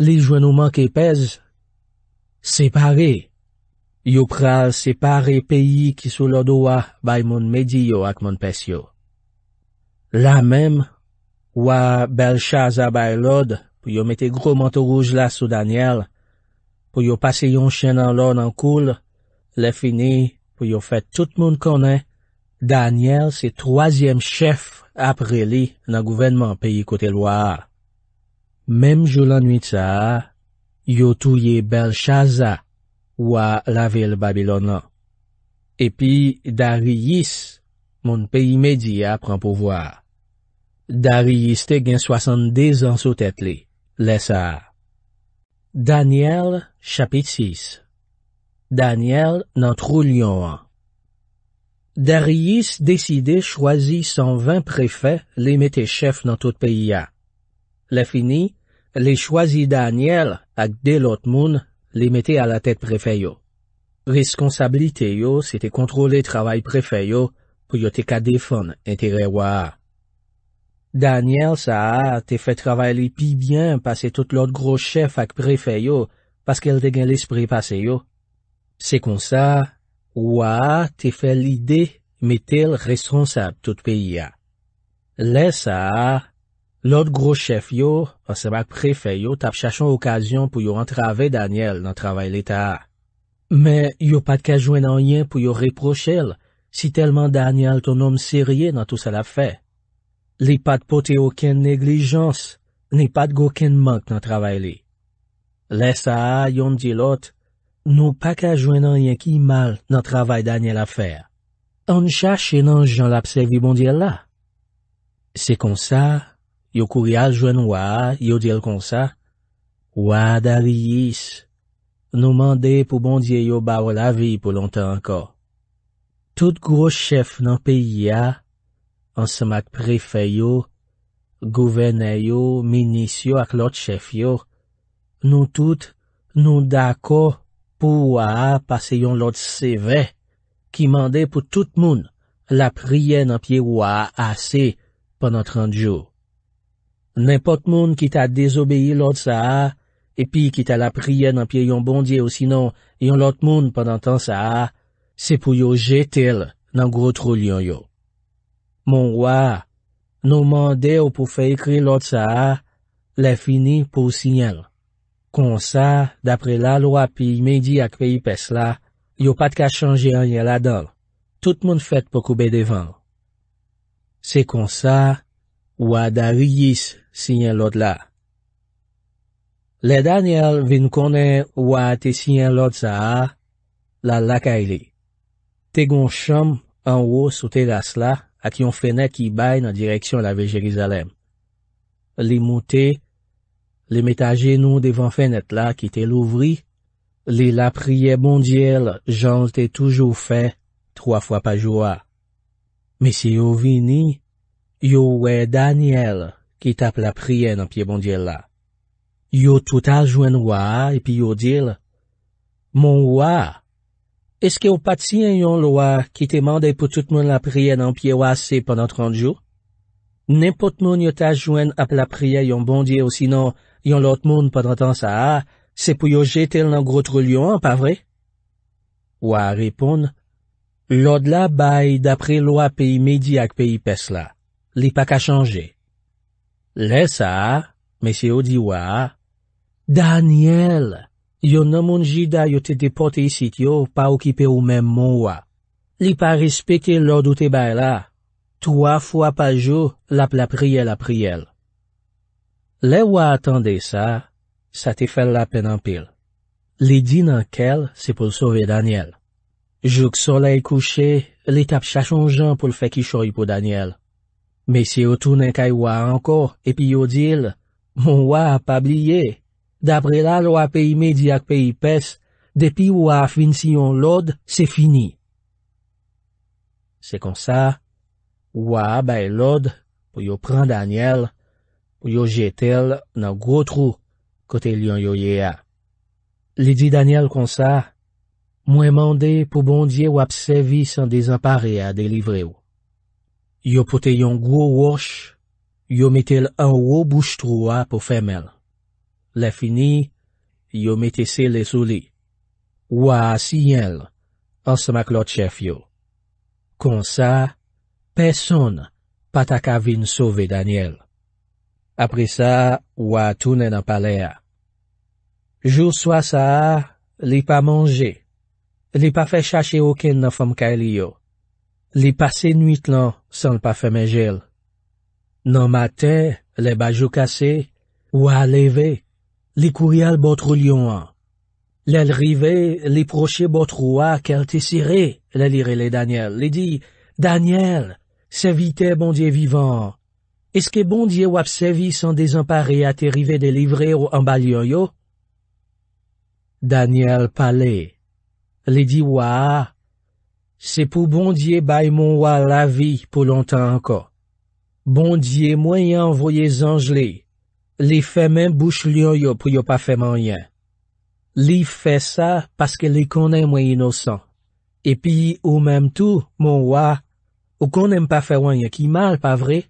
li jwenouman ke pez, separe, yo pral separe peyi ki sou lodo wa bay moun mediyo ak moun pesyo. La menm, wwa bel chaza bay lode pou yo mete gro mante rouge la sou Daniel, pou yo pase yon chen nan lon an koul, le fini pou yo fet tout moun konen, Daniel se troasyem chef apre li nan gouvenman peyi kote loa a. Mem joulan nwitsa a, yo touye bel chaza, wwa la vil Babylonan. Epi, Dari Yis, moun pey imedi a pran pouvoar. Dari Yis te gen soasande de zan so tete li, le sa a. Daniel, chapit 6 Daniel nan troulyon an. Dari Yis deside chwazi 120 prefet li mette chef nan tout peyi a. Le fini, Le chwazi Daniel ak de lot moun, le mette a la tet prefe yo. Riskonsablite yo se te kontrole travay prefe yo, pou yo te ka defon entere waa. Daniel sa a te fe travay li pi byan pase tout lot gro chef ak prefe yo, paske el de gen l'espri pase yo. Se kon sa, waa te fe lide mette l'riskonsab tout peyi ya. Le sa a, Lot gro chef yo, an sabak prefe yo, tap chachon okasyon pou yo antrave Daniel nan travay li ta a. Me, yo pat kajwen an yen pou yo reproche el, si telman Daniel ton om serye nan tout sa la fe. Li pat pote oken neglijans, ni pat goken mank nan travay li. Le sa a, yon di lot, nou pat kajwen an yen ki mal nan travay Daniel a fer. An chache nan jan lapse vi bondi el la. Yo kou rial jwen waa, yo dil kon sa, waa da li yis, nou mande pou bondye yo bawa la vi pou lontan anko. Tout gro chef nan piya, ansamak prefe yo, gouvene yo, minis yo ak lot chef yo, nou tout nou dako pou waa paseyon lot seve ki mande pou tout moun la priye nan piye waa ase ponan 30 jou. Nèpot moun ki ta désobeyi lòt sa a, epi ki ta la priye nan piye yon bondye ou sinon yon lòt moun pandan tan sa a, se pou yo jetel nan grotroulyon yo. Mon wò, nou mande yo pou fe ekri lòt sa a, le fini pou si yon. Kon sa, dapre la lò api yi medi ak peyi pes la, yo pat ka chanje an yon la don. Tout moun fet pou koube devan. Se kon sa, wò da yi yis. Siyen lod la. Le Daniel vin konen wate siyen lod sa a, la laka e li. Te gon chom an wo sou te las la, ak yon fenet ki bay nan direksyon la ve Jerizalem. Li mouti, li meta genou devan fenet la ki te louvri, li la priye bondiyel jan te toujou fe, troa fwa pa jowa. Mesi yo vini, yo we Daniel. ki tap la prien an piye bondye la. Yo toutal jwen waa epi yo dil, Mon waa, eske yo pati an yon waa ki te mande pou tout moun la prien an piye waa se panan 30 jou? Nen pot moun yo tat jwen ap la prien yon bondye ou sinon yon lot moun panan tan sa a, se pou yo jetel nan grotroulyon, pa vre? Waa repoun, Lod la baye dapre lwa peyi midi ak peyi pes la, li pa ka chanje. Le sa, mesye ou di waa, Daniel, yo nan moun jida yo te depote isi kyo pa ou kipe ou men moun waa. Li pa respeke lor do te bay la. Troa fwa pa jo, lapla priel apriel. Le waa atande sa, sa te fel la penampil. Li di nan kel, se pou sove Daniel. Jouk sole kouche, li tap chachon jan pou l fe ki choy pou Daniel. Mesye yo tounen kay wa anko, epi yo dil, moun wa apabliye, dapre la lwa pey medyak pey pes, depi wwa fin siyon lod, se fini. Se konsa, wwa bay lod, ou yo pran Daniel, ou yo jetel nan gro trou, kote lyon yo ye a. Li di Daniel konsa, moun mande pou bondye wap sevi san dezenpare a delivre wou. Yo pote yon gwo wosh, yo metel an wou bouch trouwa pou femel. Le fini, yo metese le souli. Wa asiyel, ansmak lot chef yo. Kon sa, peson pata kavin sove Daniel. Apre sa, wa tounen an palea. Jou swa sa, li pa manje. Li pa fe chache oken nan fom ka el yo. Li pase nwit lan, Sans le fe Non, Non, matin, les bajou cassés, ou à lever les courriels botrou lion L'elle Le rive, Les proche botrou qu'elle te les lire les Daniel. Les dit, Daniel, c'est vite vivant, est-ce que wap Dieu Dieu, servi a te rive de livrer ou en Daniel parlait, les dit wah Se pou bondye bay moun wak la vi pou lontan anko. Bondye mwen yon vwoye zanj le. Li fe men bouche lyo yo pou yo pa fe mwen yon. Li fe sa paske li konen mwen inosan. Epi ou menm tou moun wak, ou konen pa fe mwen yon ki mal pa vre.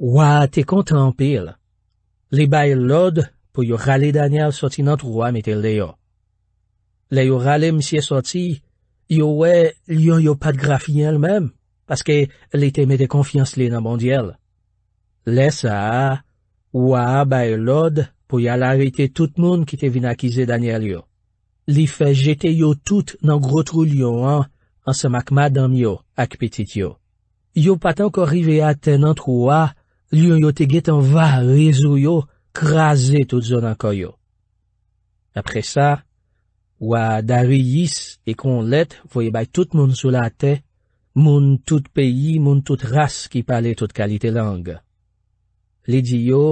Wak te kontan pil. Li bay lod pou yo rale Daniel soti not wak metel le yo. Le yo rale msiye soti, Yo wè, lyo yo pat grafi el mem, paske lè te mè de konfians lè nan bondyèl. Lè sa, wè a bay lòd pou yalare te tout moun ki te vin akize danyèl yo. Li fè jete yo tout nan grotrou lyo an, an se mak madan yo ak petit yo. Yo pat anko rive a tenan trou wè, lyo yo te get an va rezo yo krasè tout zon anko yo. Apre sa, Ou a darri yis, e kon let, foye bay tout moun sou la te, moun tout peyi, moun tout ras ki pale tout kalite lang. Li di yo,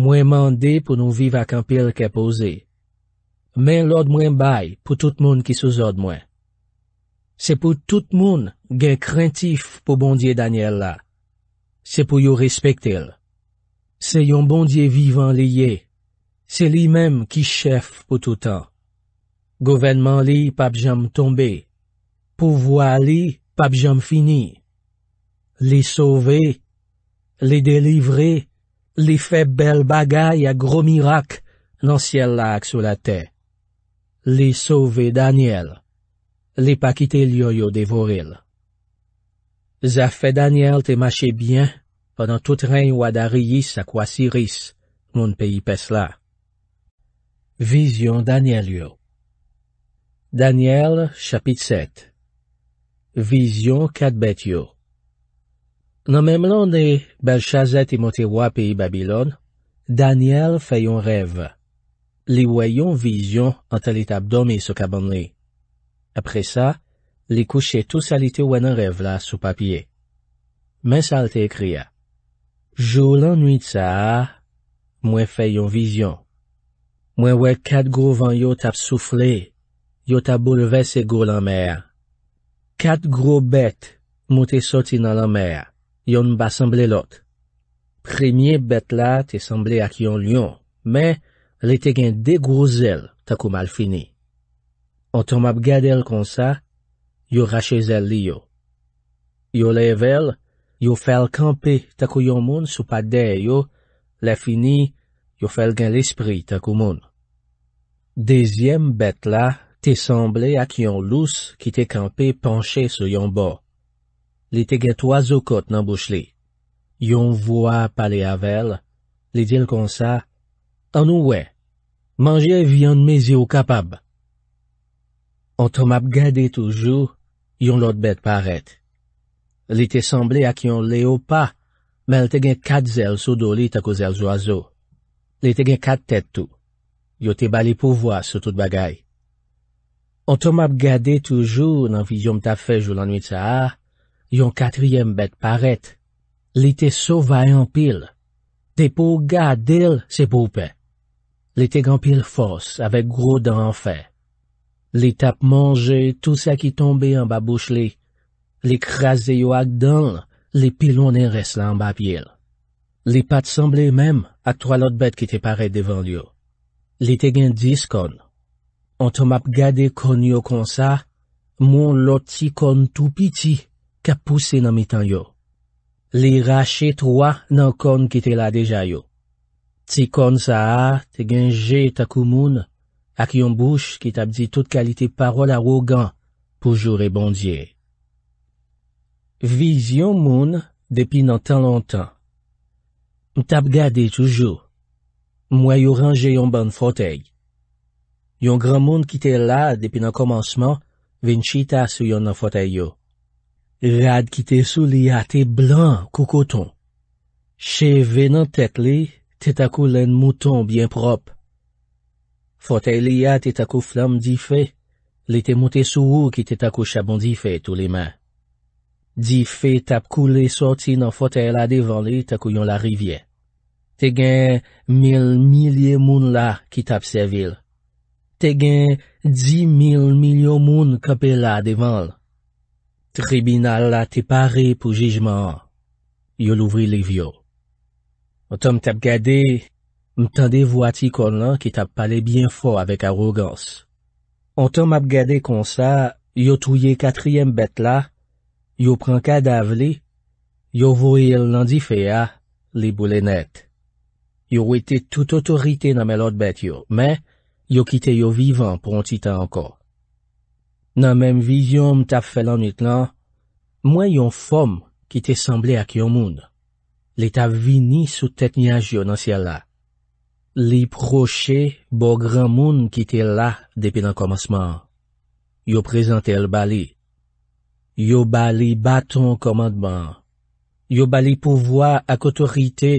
mwen mande pou nou vive akampil ke pose. Men lode mwen bay pou tout moun ki sou zode mwen. Se pou tout moun gen krentif pou bondye Daniel la. Se pou yo respekte el. Se yon bondye vivan li ye. Se li menm ki chef pou tout an. Gouvenman li, pap jom tombe. Pou vwa li, pap jom fini. Li sove, li delivre, li fe bel bagay a gro mirak nan siel la ak sou la te. Li sove Daniel, li pa kite lyo yo devorel. Za fe Daniel te mache bien, panan tout rey wadari yis ak wasi ris, moun pe yi pes la. Vizyon Daniel yo. Daniel, chapit 7 Vizyon kat bet yo Nan mem lan de bel chazet e moti wap e yi Babilon, Daniel fè yon rev. Li wè yon vizyon ante li tap domi sou kaban li. Apre sa, li kouche tout sa li te wè nan rev la sou papye. Men sal te ekria, Jou lan nwit sa, mwen fè yon vizyon. Mwen wè kat grovan yo tap soufleye. yo ta bouleve se go lan mer. Kat gro bet mouti soti nan lan mer, yon ba semble lot. Premye bet la te semble ak yon lyon, men, le te gen de gro zel takou mal fini. O tom ap gade l kon sa, yo rache zel li yo. Yo le vel, yo fel kampe takou yon moun sou pa de yo, le fini, yo fel gen l espri takou moun. Dezyem bet la, Te semble ak yon lous ki te kampe panche se yon bo. Li te gen to azo kot nan bouch li. Yon vwa pale avel. Li dil kon sa. Anou we. Mange viyon mezi ou kapab. An tom ap gade toujou. Yon lot bet paret. Li te semble ak yon le ou pa. Men te gen kat zel sou do li tako zel zo azo. Li te gen kat tet tou. Yo te bali pou vwa sou tout bagay. On tom ap gade toujou nan vi yon mta fej ou lan witsa a, yon katriyem bet paret. Li te sovay an pil. Te pou gade dil se pou pe. Li te gampil fos avek gro dan an fe. Li tap manje tout sa ki tombe an ba bouch li. Li kras de yo ak dan, li pilon en res la an ba pil. Li pat samble menm ak tro alot bet ki te paret devan li yo. Li te gen dis kon. Mwen tom ap gade kon yo konsa, mwen lo ti kon tou piti ka pouse nan mi tan yo. Li rache troa nan kon ki te la deja yo. Ti konsa a, te genje takou moun, ak yon bouch ki tap di tout kalite parol arogan poujou rebondye. Vizyon moun depi nan tan lontan. Mwen tap gade toujou. Mwen yo range yon ban fotey. Yon gran moun ki te la depi nan komanseman, ven chita sou yon nan fotay yo. Rad ki te sou li a te blan koukoton. Che venan tek li, te takou len mouton byen prop. Fotay li a te takou flam di fe, li te mouten sou ou ki te takou chabon di fe tou le man. Di fe tap kou le sorti nan fotay la devan li takou yon la rivye. Te gen mil, milye moun la ki tap se vil. te gen 10.000 milyon moun kope la devan l. Tribinal la te pare pou jejman. Yo louvi li vyo. O tom te ap gade, m tende vwa ti kon lan ki tap pale bien fo avèk arogans. O tom ap gade kon sa, yo touye katriyem bet la, yo pran kadav li, yo vwe yel nan di fea, li boule net. Yo wete tout otorite nan men lot bet yo, men, Yo kite yo vivan pou an titan anko. Nan menm vizyon m tap felan nit lan, mwen yon fom ki te sembli ak yon moun. Li tap vini sou tet ni aji yo nan siya la. Li proche bo gran moun ki te la depi nan komasman. Yo prezante el bali. Yo bali baton komadman. Yo bali pouvoa ak otorite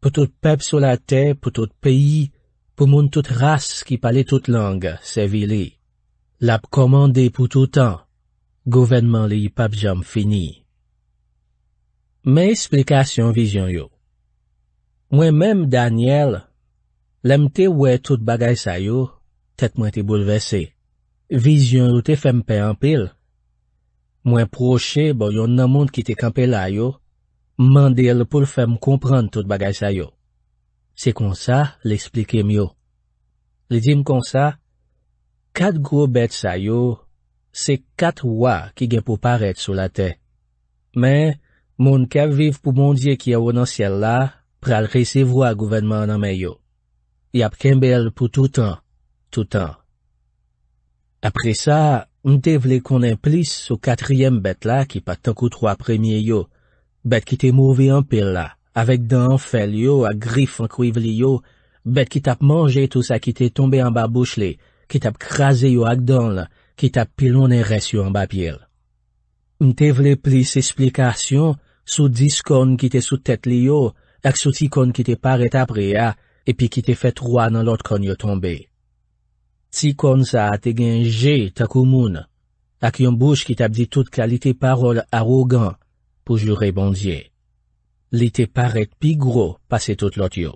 pou tout pep sou la te pou tout peyi pou moun tout ras ki pale tout lang, sevi li. Lap komande pou tout an, gouvenman li pa bjom fini. Men esplikasyon vizyon yo. Mwen menm Daniel, lem te we tout bagay sa yo, tet mwen te boulevese, vizyon yo te fem pe anpil, mwen proche bo yon nan moun ki te kampe la yo, mande l pou l fem kompran tout bagay sa yo. Se kon sa, l'esplikem yo. Li dim kon sa, kat gro bet sa yo, se kat wwa ki gen pou paret sou la te. Men, moun kev viv pou moun die ki yo nan siel la, pral resevwa gouvenman nan men yo. Yap ken bel pou toutan, toutan. Apre sa, mte vle konen plis sou katryem bet la ki patan kou tro apremye yo, bet ki te mouvi an pel la. avèk dan fèl yo ak grif an kouiv li yo, bet ki tap manje tou sa ki te tombe an ba bouch li, ki tap krasè yo ak don la, ki tap pilon en res yo an ba pil. Un te vle plis esplikasyon sou dis kon ki te sou tèt li yo, ak sou ti kon ki te pare tap re ya, epi ki te fè troan an lot kon yo tombe. Ti kon sa te genje takou moun, ak yon bouch ki tap di tout kalite parol arogan pou jure bondye. Li te paret pi gro pase tout lot yo.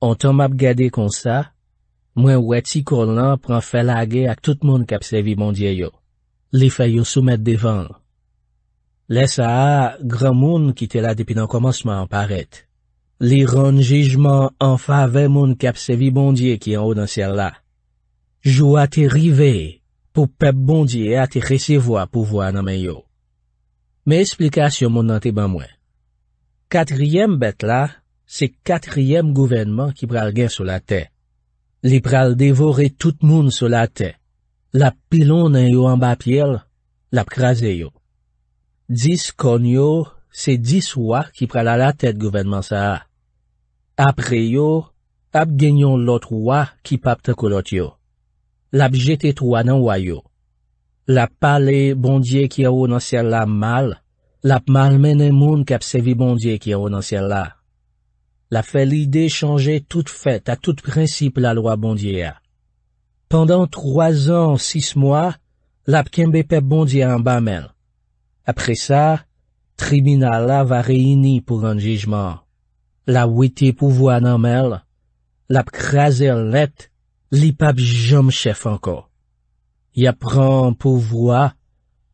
On tom ap gade kon sa, mwen wè ti kon lan pran fe lage ak tout moun kapsevi bondye yo. Li fe yo soumet devan. Le sa a, gran moun ki te la depi nan komansman paret. Li ron jejman an fa ve moun kapsevi bondye ki an ou dan sel la. Jou a te rive pou pep bondye a te resivwa pou vwa nan men yo. Me esplikasyon moun nan te ban mwen. Katryem bet la, se katryem gouvenman ki pral gen sou la te. Li pral devore tout moun sou la te. La pilon nan yo an bapil, la prase yo. Dis kon yo, se dis wak ki pral ala te de gouvenman sa a. Apre yo, ap genyon lot wak ki pap te kolot yo. La bjete trwa nan wayo. La pale bondye ki a ou nan ser la mal, Lap mal menen moun kap sevi bondye ki yon anser la. La fe lide chanje tout fet a tout prinsip la loa bondye a. Pendan 3 an 6 mwa, lap kenbe pep bondye an ba men. Apre sa, tribunal la va reyini pou ganjijman. La wite pou vo an an men, lap kraser let li pap jom chef anko. Yap ran pou vo a,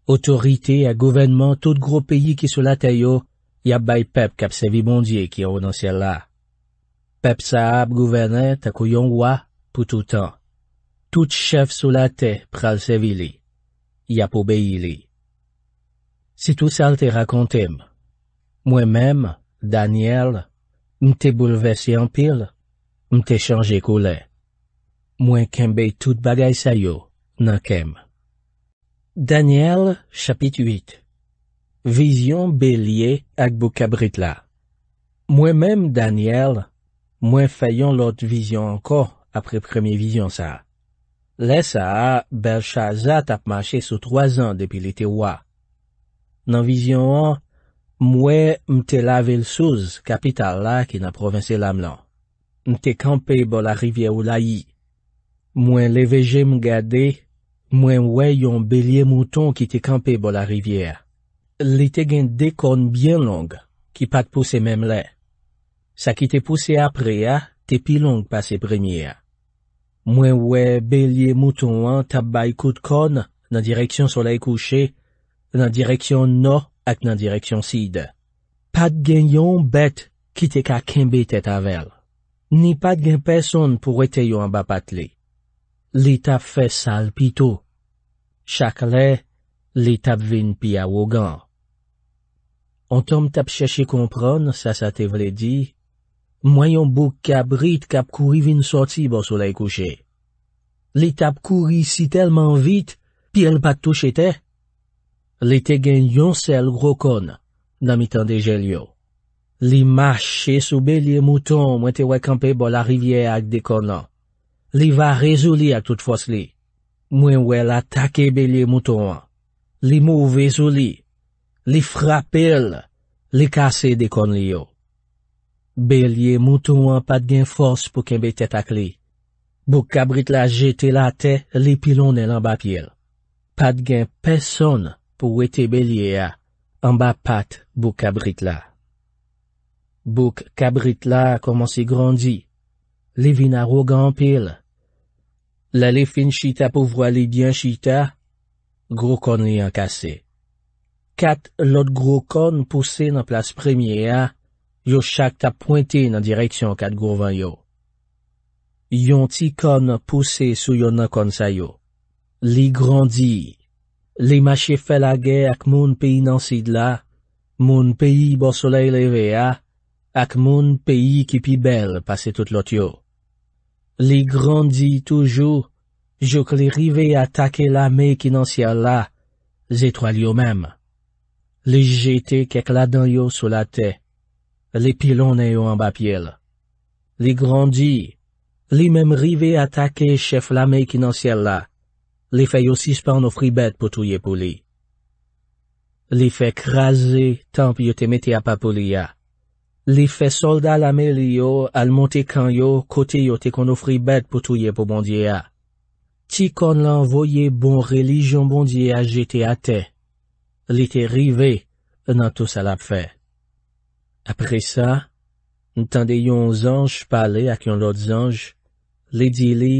Otorite ya gouvenman tout gro peyi ki sou late yo, ya bay pep kap sevi mondye ki yon ansel la. Pep sa ap gouvene takoyon wwa pou toutan. Tout chef sou late pral sevi li. Ya pou beyi li. Si tout sal te rakonte m, mwen menm, Daniel, mte boulevesi anpil, mte chanje kou le. Mwen kembe tout bagay sa yo, nan kembe. Daniel chapit 8 Vision Belie ak Bukabritla Mwen menm Daniel, mwen fayon lot vizyon anko apre premi vizyon sa. Le sa, bel chaza tap mache sou 3 an depi li te wwa. Nan vizyon an, mwen mte la vil souz kapital la ki na provinsi lam lan. Mte kampe bol la rivye ou la yi. Mwen leveje m gade... Mwen wè yon belye mouton ki te kampe bo la rivyè. Li te gen de kon byen long ki pat puse mem le. Sa ki te puse apre ya, te pi long pase premye. Mwen wè belye mouton an tabay kout kon nan direksyon sole kouche, nan direksyon no ak nan direksyon sid. Pat gen yon bet ki te kakimbe tet avèl. Ni pat gen peson pou wete yon bapat li. Li tap fè sal pito. Chak lè, li tap vin pi a wogan. On tom tap chèche kompron sa sa te vle di. Mwen yon bouk ka brit kap kouri vin soti bo sou lè kouche. Li tap kouri si telman vit pi el pak tou chete. Li te gen yon sel rokon nan mi tan de jel yo. Li mash che soube li mouton mwen te wè kampe bo la rivye ak de konan. Li va rezou li ak tout fos li. Mwen wè la take belye moutouan. Li mou vezou li. Li frapel. Li kase dekon li yo. Belye moutouan pat gen fos pou kenbe te takli. Bok kabrit la jete la te li pilon elan bakil. Pat gen peson pou wete belye a. Anba pat bok kabrit la. Bok kabrit la koman se grandi. Li vina rogan pil. La le fin chita pou vwa li byan chita, gro kon li an kase. Kat lot gro kon puse nan plas premye a, yo chak ta pointe nan direksyon kat grovan yo. Yon ti kon puse sou yon nan kon sayo. Li grandi, li mache felage ak moun pi nan sidla, moun pi bo solei leve a, ak moun pi ki pi bel pase tout lot yo. Li grandi toujou, jok li rive atake la me kinansye la, zetwal yo mem. Li jeti kek la dan yo sou la te, li pilon e yo an bapil. Li grandi, li mem rive atake chef la me kinansye la, li fe yo sispan ou fribet pou tou ye pou li. Li fe krasi tanp yo te meti apapou li ya. Li fe solda la me li yo al monte kan yo kote yo te kon ofri bet pou touye pou bondye a. Ti kon lan voye bon relijyon bondye a jete ate. Li te rive nan tou sal ap fe. Apre sa, ntande yon zanj pale ak yon lot zanj, li di li,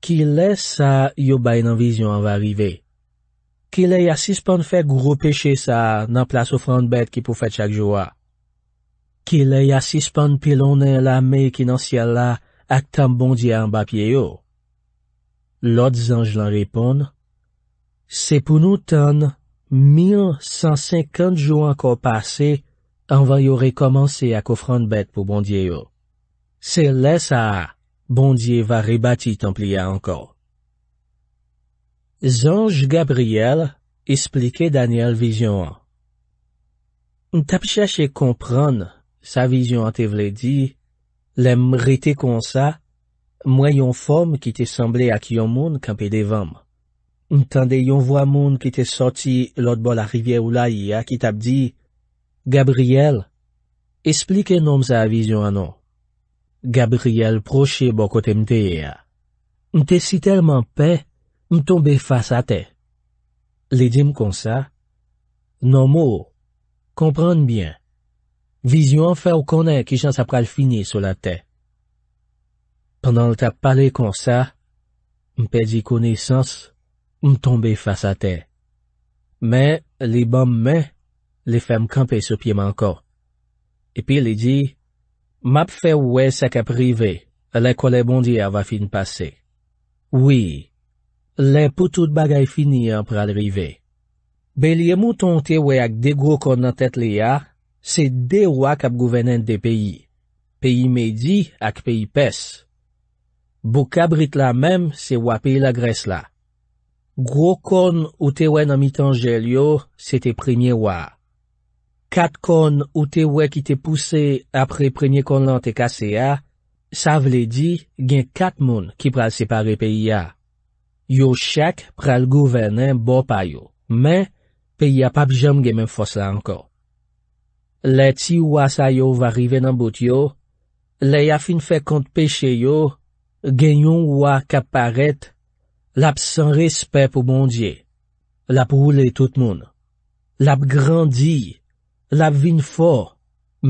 ki le sa yo bay nan vizyon an va rive. Ki le ya sispan fe gro peche sa nan plas ofran bet ki pou fet chak joa. « Qu'il y a six pannes pilonnées là qui qui Bondier en bas oh. L'autre ange leur répond, « C'est pour nous ton mille cent cinquante jours encore passés, on va y à coffrer de bêtes pour Bondier. Oh. C'est là à Bondier va rebâtir Templier encore. » Zange Gabriel expliquait Daniel Vision. Tu as cherché comprendre Sa vizyon an te vle di, lem rete kon sa, mwen yon fom ki te semble ak yon moun kampede vam. N tende yon vwa moun ki te soti lot bol a rivye ou la yi a ki tap di, Gabriel, esplike nom sa vizyon anon. Gabriel proche bokote mte ya. N te sitelman pe, m tombe fasa te. Le dim kon sa, non mou, kompranm bien, vizyon fè ou konen ki jans ap pral finye sou la te. Pendan l te pale kon sa, m pe di koneysans, m tombe fasa te. Men, li bom men, li fè m kampe sou pie manko. E pi li di, map fè ou wè sak ap rive, lè kolè bondi ava fin pase. Oui, lè pou tout bagay finye an pral rive. Be li mouton te wè ak degou kon nan tet li a, Se de wak ap gouvenen de peyi. Peyi Medi ak peyi Pes. Bou kabrit la menm se wap peyi la Gres la. Gro kon ou te wè nan mitan jel yo, se te premye wak. Kat kon ou te wè ki te pousse apre premye kon lan te kase ya, sa vle di gen kat moun ki pral separe peyi ya. Yo chak pral gouvenen bo payo. Men, peyi ap ap jem gen men fos la ankon. Le ti wa sa yo va rive nan bout yo, le ya fin fe kont peche yo, genyon wa kap paret, lap san respep ou bondye, lap roule tout moun, lap grandi, lap vin fo,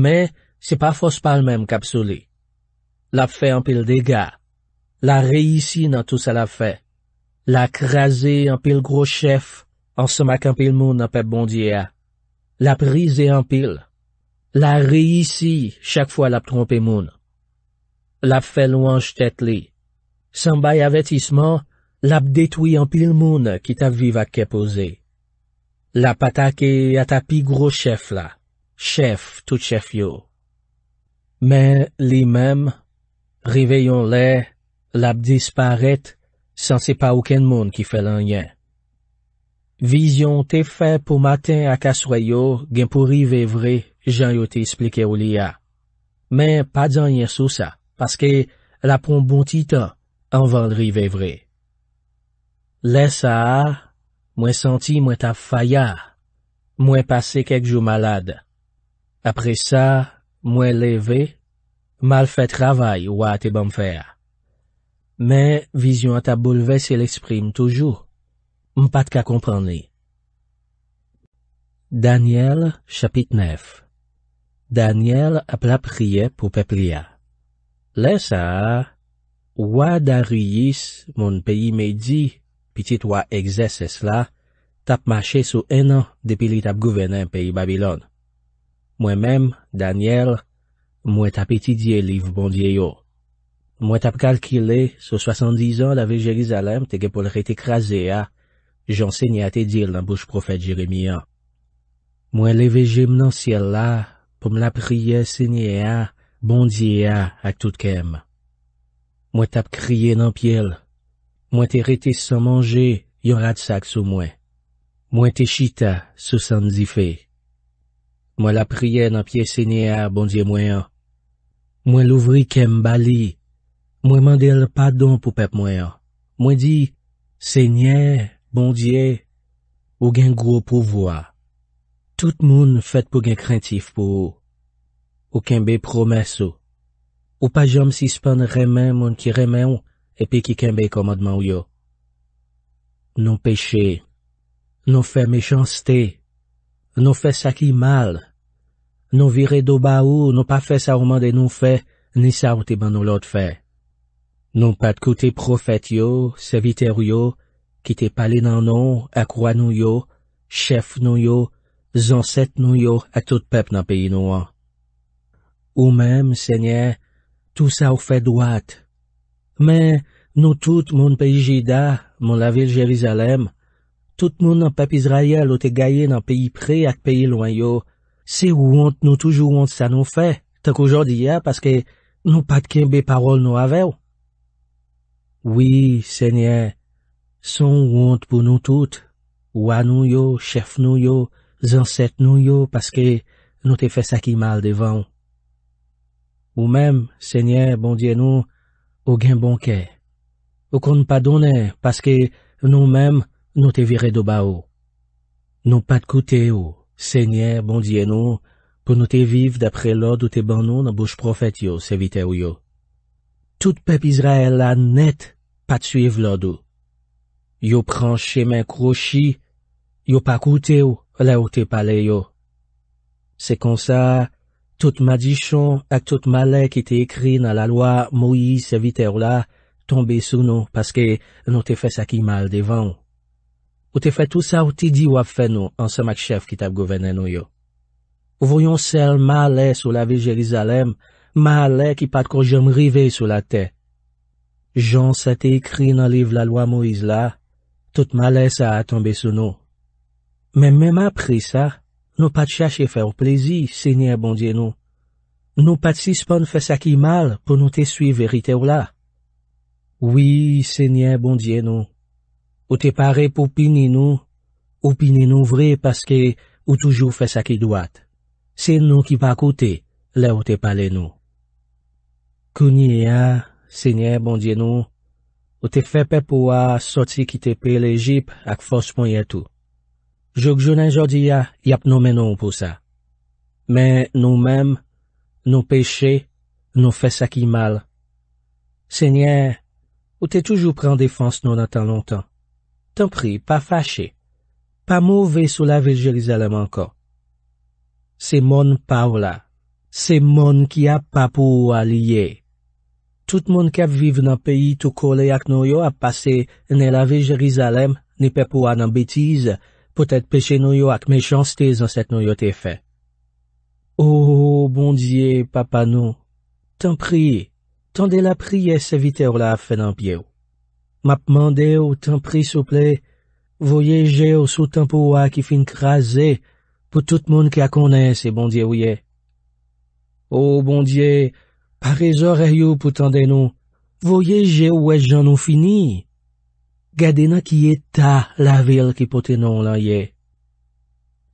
men se pa fos pal mem kap soli. Lap fe anpil dega, lap reisi nan tout sa lap fe, lap kreze anpil gro chef, ansan mak anpil moun anpe bondye ya, lap rize anpil, La re yisi, chak fwa la ptrompe moun. La fèl wans ch tèt li. San bay avetisman, la pt detwi an pil moun ki ta vive ak kepoze. La patake at api gro chef la. Chef, tout chef yo. Men li mem, riveyon le, la pt disparet, san se pa ouken moun ki fèl an yen. Vizyon te fè pou maten ak aswayo gen pou rive vrej. jan yo te esplike ou li a. Men, pa djanye sou sa, paske la pon bon ti ta, an van dri ve vre. Le sa a, mwen santi mwen ta faya, mwen pase kek jou malade. Apre sa, mwen leve, mal fe travay wate bom fe a. Men, vizyon a ta bouleve se l'esprime toujou. M pat ka kompran li. Daniel, chapit nef. Daniel ap la priye pou pepli ya. Lè sa, wè da ruyis moun peyi me di, pitit wè egzès es la, tap mache sou enan depili tap gouvenen peyi Babylon. Mwen menm, Daniel, mwen tap eti diye liv bondye yo. Mwen tap kalkile sou 70 an la vejelizalem teke pou lè rete krasè ya, jansenye atedil nan bouj profet Jeremia. Mwen leve jem nan siel la, pou m la priye senye a, bondye a ak tout kem. Mwen tap kriye nan pyele. Mwen te rete san manje yon rad sak sou mwen. Mwen te chita sou san di fe. Mwen la priye nan pye senye a bondye mwen. Mwen louvri kem bali. Mwen mande l pa don pou pep mwen. Mwen di, senye, bondye, ou gen gro pou vwa. tout moun fèt pou gen krentif pou ou. Ou kembe promes ou. Ou pa jom sispan remen moun ki remen ou, epi ki kembe komadman ou yo. Non peche, non fè mechanste, non fè sakli mal, non vire do ba ou, non pa fè sa ouman de nou fè, ni sa ou te ban nou lot fè. Non pat koute profet yo, seviter yo, ki te pale nan nou, akwa nou yo, chef nou yo, zanset nou yo ak tout pep nan peyi nou an. Ou mem, senye, tout sa ou fe doat. Men, nou tout moun peyi Jeida, moun la vil Jerizalem, tout moun nan pep Izrayel ou te gaye nan peyi pre ak peyi lwen yo, se ou want nou toujou want sa nou fe, tak oujodi ya, paske nou pat kenbe parol nou avew. Oui, senye, son want pou nou tout, wan nou yo, chef nou yo, Zanset nou yo paske nou te fè sakimal devan. Ou mem, sènyè, bon diè nou, ou gen bon kè. Ou kon pa donè paske nou mem nou te vire do ba ou. Nou pat koute ou, sènyè, bon diè nou, pou nou te viv dapre lòd ou te banon nan bouj profèt yo, se vite ou yo. Tout pep Izraèla net pat suiv lòd ou. Yo pran chèmen krochi, yo pa koute ou, la ou te pale yo. Se kon sa, tout madichon ak tout male ki te ekri nan la lwa Moïse eviter la, tombe sou nou paske nou te fe sakimal devan. Ou te fe tout sa ou te di wap fe nou ansamak chef ki tap govene nou yo. Ou voyon sel male sou la vil Jelizalem, male ki pat kon jom rive sou la te. Jan se te ekri nan liv la lwa Moïse la, tout male sa a tombe sou nou. Men men apri sa, nou pat chache fè ou plezi, se nye bondye nou. Nou pat sispon fè sa ki mal pou nou te sui verite ou la. Oui, se nye bondye nou. Ou te pare pou pini nou, ou pini nou vre paske ou toujou fè sa ki doat. Se nou ki pa kote, le ou te pale nou. Kouni e a, se nye bondye nou, ou te fè pe pou a soti ki te pe le jip ak fos ponye tou. Jouk jounen jodi ya, yap nou men nou pou sa. Men nou menm, nou peche, nou fe sakimal. Senyen, ou te toujou pren defans nou nan tan lontan. Tan pri, pa fache. Pa mou ve sou la ve Jerizalem anko. Se mon pa w la. Se mon ki ap pa pou a liye. Tout mon kap vive nan peyi tou kole ak nou yo ap pase ne la ve Jerizalem, ne pe pou anan betize, Poutèd peche nou yo ak mechans tez an set nou yo te fe. Ou, oh, bondye, papa nou, tan priye, tan de la priye se vite ou la fen an pye ou. Map mande ou tan priye souple, voyeje ou sou tan pou ak ifin krasè pou tout moun ki akone se bondye ou ye. Ou, bondye, parez or ayou pou tan de nou, voyeje ou e jan nou fini. Gade nan ki ye ta la vil ki potenon lan ye.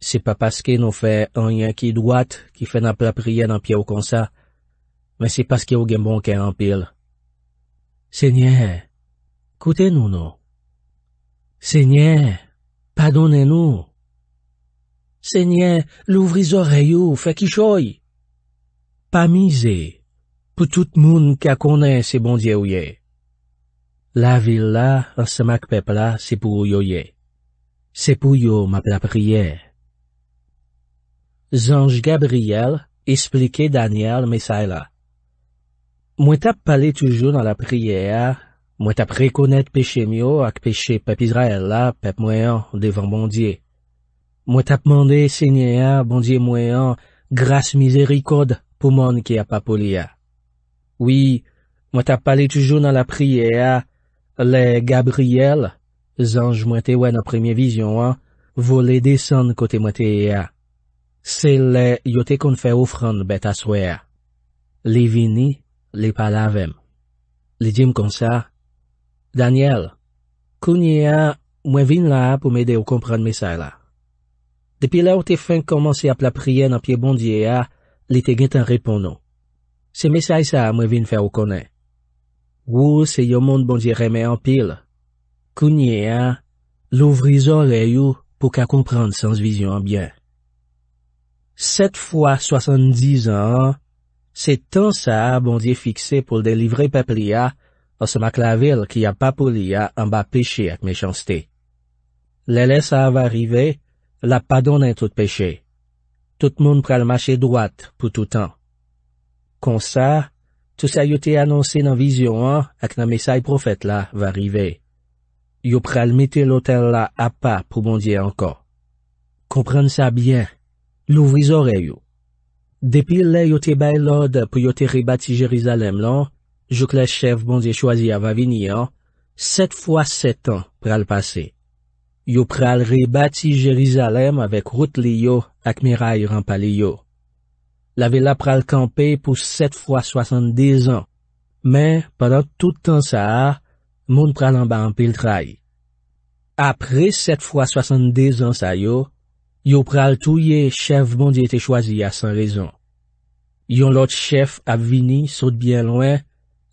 Se pa paske nou fe anyen ki dwat ki fe nan pra priyen anpye ou konsa, men se paske ou genbon ken anpil. Se nyen, kote nou nou. Se nyen, padonen nou. Se nyen, louvri zoreyo fe ki choy. Pa mize pou tout moun kakone se bondye ou ye. La vil la, an semak pepla, sepou yo ye. Sepou yo map la priye. Zange Gabriel esplike Daniel mesay la. Mwen tap pale toujou nan la priye a, mwen tap rekonet peche myo ak peche pep Israel la, pep mwen an devan bondye. Mwen tap mande senye a, bondye mwen an, grase mizerikod pou moun ki ap apoli a. Oui, mwen tap pale toujou nan la priye a, Le Gabriel, zanj mwete wè nan premye vizyon an, vo le desen kote mwete e a. Se le yote kon fè ou fran bet aswe a. Le vini, le pala avèm. Le jim kon sa, Daniel, kon ye a, mwen vin la pou mède ou kompran mesay la. Depi la ou te fin komanse ap la prien an piye bondye a, li te gen tan repon nou. Se mesay sa mwen vin fè ou konen. wou se yo moun bondye reme anpil, kounye an, louvri zon le yo pou ka komprend sans vizyon anbyen. Sèt fwa soasan dizan, se tan sa bondye fikse pou l'delivre peplia os mak la vil ki a papolia anba peche ak mechansté. Lè lè sa avarrive, la padon nan tout peche. Tout moun pral mache dwat pou tout an. Kon sa, Tousa yote anonsen nan vizyon an ak nan mesay profet la va rive. Yo pral mete lotel la ap pa pou bondye ankon. Kompran sa byen. Lou vizore yo. Depil le yote bay lode pou yote rebati Jerizalem lan, jok la chev bondye chwazi ava vini an, set fwa set an pral pase. Yo pral rebati Jerizalem avèk rout li yo ak mera yon rampa li yo. la vela pral kampe pou 7 x 72 an, men, padan tout tan sa a, moun pral anba anpil trai. Apre 7 x 72 an sa yo, yo pral touye chev moun di ete chwazi a san rezon. Yon lot chev ap vini, sot bien lwen,